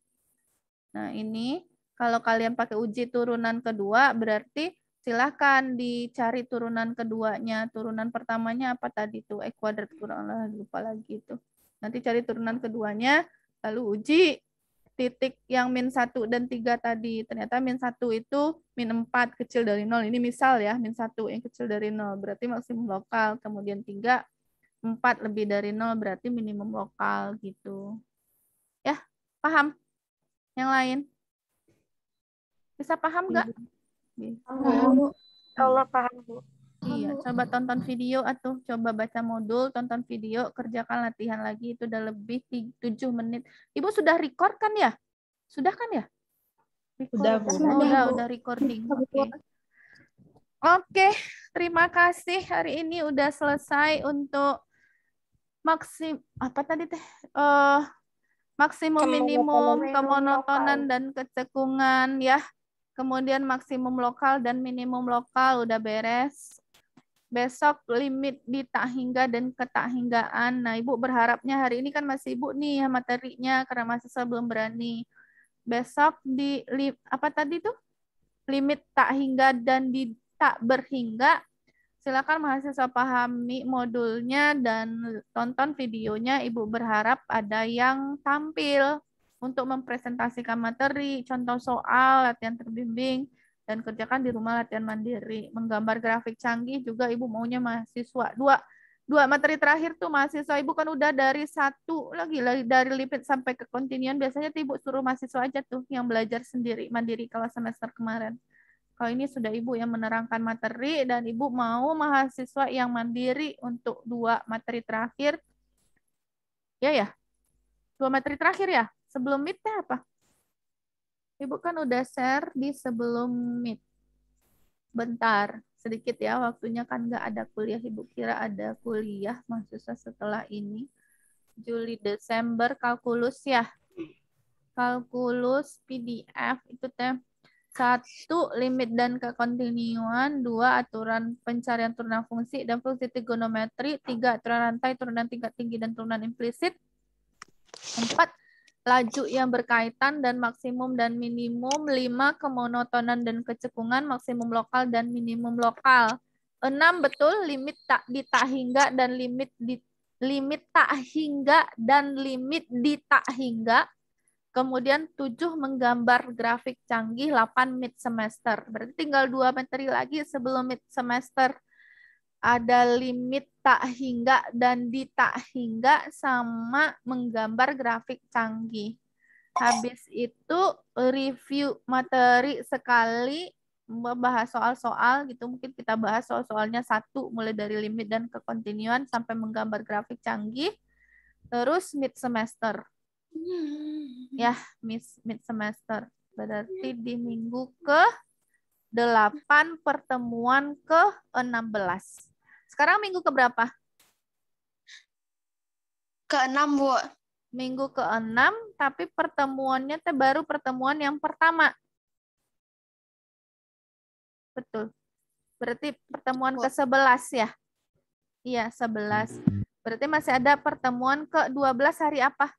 Nah, ini kalau kalian pakai uji turunan kedua berarti silahkan dicari turunan keduanya. Turunan pertamanya apa tadi tuh? E kuadrat kurang lupa lagi itu. Nanti cari turunan keduanya lalu uji titik yang min 1 dan 3 tadi. Ternyata min 1 itu min 4 kecil dari 0. Ini misal ya, min 1 yang kecil dari 0 berarti maksimum lokal. Kemudian 3, 4 lebih dari 0 berarti minimum lokal gitu. Ya, paham? Yang lain? Bisa paham nggak? Iya. Paham, Bu. Allah paham, Bu. Iya, coba tonton video atau coba baca modul, tonton video, kerjakan latihan lagi itu udah lebih 7 menit. Ibu sudah record kan ya? Sudah kan ya? Record. Oh, sudah, sudah Oh, recording. Oke. Okay. Oke, okay. terima kasih hari ini udah selesai untuk maksim apa tadi teh? Uh, maksimum minimum kemonotonan dan kecekungan ya kemudian maksimum lokal dan minimum lokal udah beres besok limit di tak hingga dan hinggaan. Nah, Ibu berharapnya hari ini kan masih Ibu nih ya materinya karena mahasiswa belum berani. Besok di li, apa tadi tuh? Limit tak hingga dan di tak berhingga. Silakan mahasiswa pahami modulnya dan tonton videonya. Ibu berharap ada yang tampil untuk mempresentasikan materi, contoh soal, latihan terbimbing, dan kerjakan di rumah latihan mandiri. Menggambar grafik canggih juga ibu maunya mahasiswa. Dua dua materi terakhir tuh mahasiswa ibu kan udah dari satu lagi lagi dari lipit sampai ke kontinian biasanya tuh ibu suruh mahasiswa aja tuh yang belajar sendiri mandiri kalau semester kemarin. Kalau ini sudah ibu yang menerangkan materi dan ibu mau mahasiswa yang mandiri untuk dua materi terakhir. Ya ya. Dua materi terakhir ya. Sebelum midnya apa? Ibu kan udah share di sebelum meet. Bentar, sedikit ya waktunya kan nggak ada kuliah. Ibu kira ada kuliah maksudnya setelah ini. Juli Desember kalkulus ya. Kalkulus PDF itu teh satu limit dan kekontinuan, dua aturan pencarian turunan fungsi dan fungsi trigonometri, tiga aturan rantai turunan tingkat tinggi dan turunan implisit, empat laju yang berkaitan dan maksimum dan minimum, lima kemonotonan dan kecekungan, maksimum lokal dan minimum lokal. enam betul limit tak di tak hingga dan limit di limit tak hingga dan limit di tak hingga. Kemudian tujuh menggambar grafik canggih, delapan mid semester. Berarti tinggal dua materi lagi sebelum mid semester ada limit tak hingga dan di tak hingga sama menggambar grafik canggih. Habis itu review materi sekali membahas soal-soal gitu. Mungkin kita bahas soal-soalnya satu mulai dari limit dan kekontinuan sampai menggambar grafik canggih. Terus mid semester. Hmm. Ya, miss mid semester. Berarti di minggu ke 8 pertemuan ke-16. Sekarang minggu ke berapa? Ke-6, Bu. Minggu ke-6, tapi pertemuannya baru pertemuan yang pertama. Betul. Berarti pertemuan Bu. ke-11 ya? Iya, 11. Berarti masih ada pertemuan ke-12 hari apa?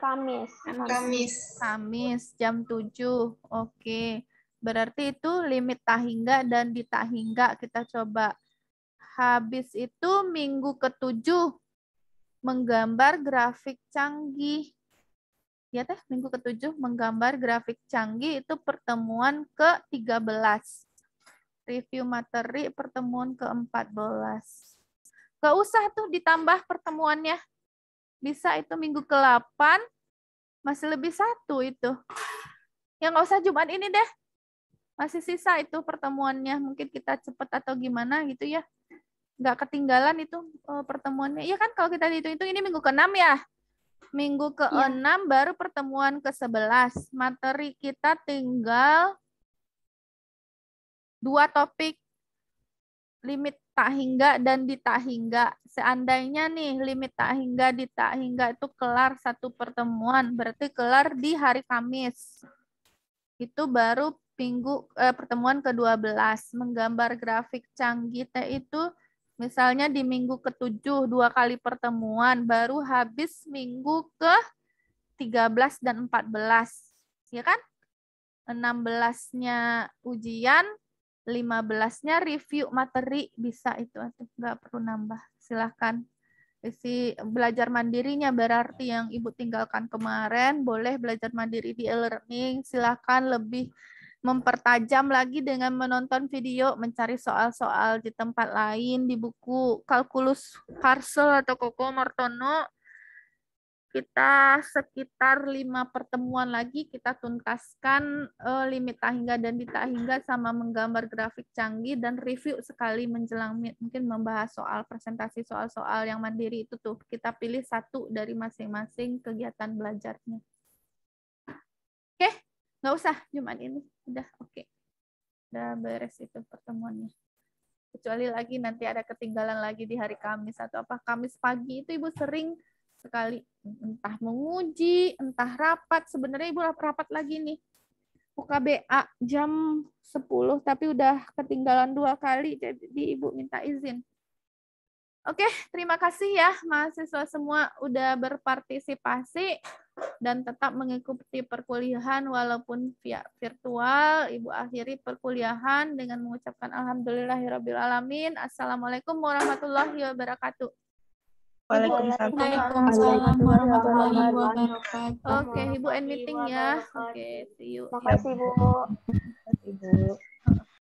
Kamis. Kamis. Kamis jam 7. Oke. Okay. Berarti itu limit tahingga dan di tak kita coba. Habis itu minggu ketujuh menggambar grafik canggih. Ya teh, minggu ketujuh menggambar grafik canggih itu pertemuan ke-13. Review materi pertemuan ke-14. Gak usah tuh ditambah pertemuannya. Bisa itu minggu ke-8, masih lebih satu itu. yang gak usah Jumat ini deh, masih sisa itu pertemuannya mungkin kita cepat atau gimana gitu ya nggak ketinggalan itu eh, pertemuannya ya kan kalau kita hitung itu ini minggu ke-6 ya minggu ke-6 ya. baru pertemuan ke-11 materi kita tinggal dua topik limit tak hingga dan di tak hingga. Seandainya nih limit tak hingga di tak hingga itu kelar satu pertemuan, berarti kelar di hari Kamis. Itu baru minggu eh, pertemuan ke-12 menggambar grafik canggih teh itu misalnya di minggu ke-7 dua kali pertemuan baru habis minggu ke 13 dan 14 ya kan 16-nya ujian 15-nya review materi bisa itu enggak perlu nambah silahkan isi belajar mandirinya berarti yang ibu tinggalkan kemarin boleh belajar mandiri di e-learning silahkan lebih mempertajam lagi dengan menonton video, mencari soal-soal di tempat lain, di buku kalkulus Parcel atau Koko Mortono. Kita sekitar lima pertemuan lagi kita tuntaskan uh, limit tahingga dan tak hingga sama menggambar grafik canggih dan review sekali menjelang mungkin membahas soal presentasi soal-soal yang mandiri itu tuh kita pilih satu dari masing-masing kegiatan belajarnya. Oke, nggak usah cuman ini. Udah oke. Okay. Udah beres itu pertemuannya. Kecuali lagi nanti ada ketinggalan lagi di hari Kamis atau apa. Kamis pagi itu Ibu sering sekali entah menguji, entah rapat. Sebenarnya Ibu rapat lagi nih. UKBA jam 10 tapi udah ketinggalan dua kali jadi Ibu minta izin. Oke, terima kasih ya mahasiswa semua udah berpartisipasi dan tetap mengikuti perkuliahan walaupun via virtual. Ibu akhiri perkuliahan dengan mengucapkan alhamdulillahirobbilalamin. Assalamualaikum warahmatullahi wabarakatuh. Waalaikumsalam warahmatullahi wabarakatuh. Oke, Ibu end meeting ya. Oke, okay, see you. Makasih, Makasih, ibu.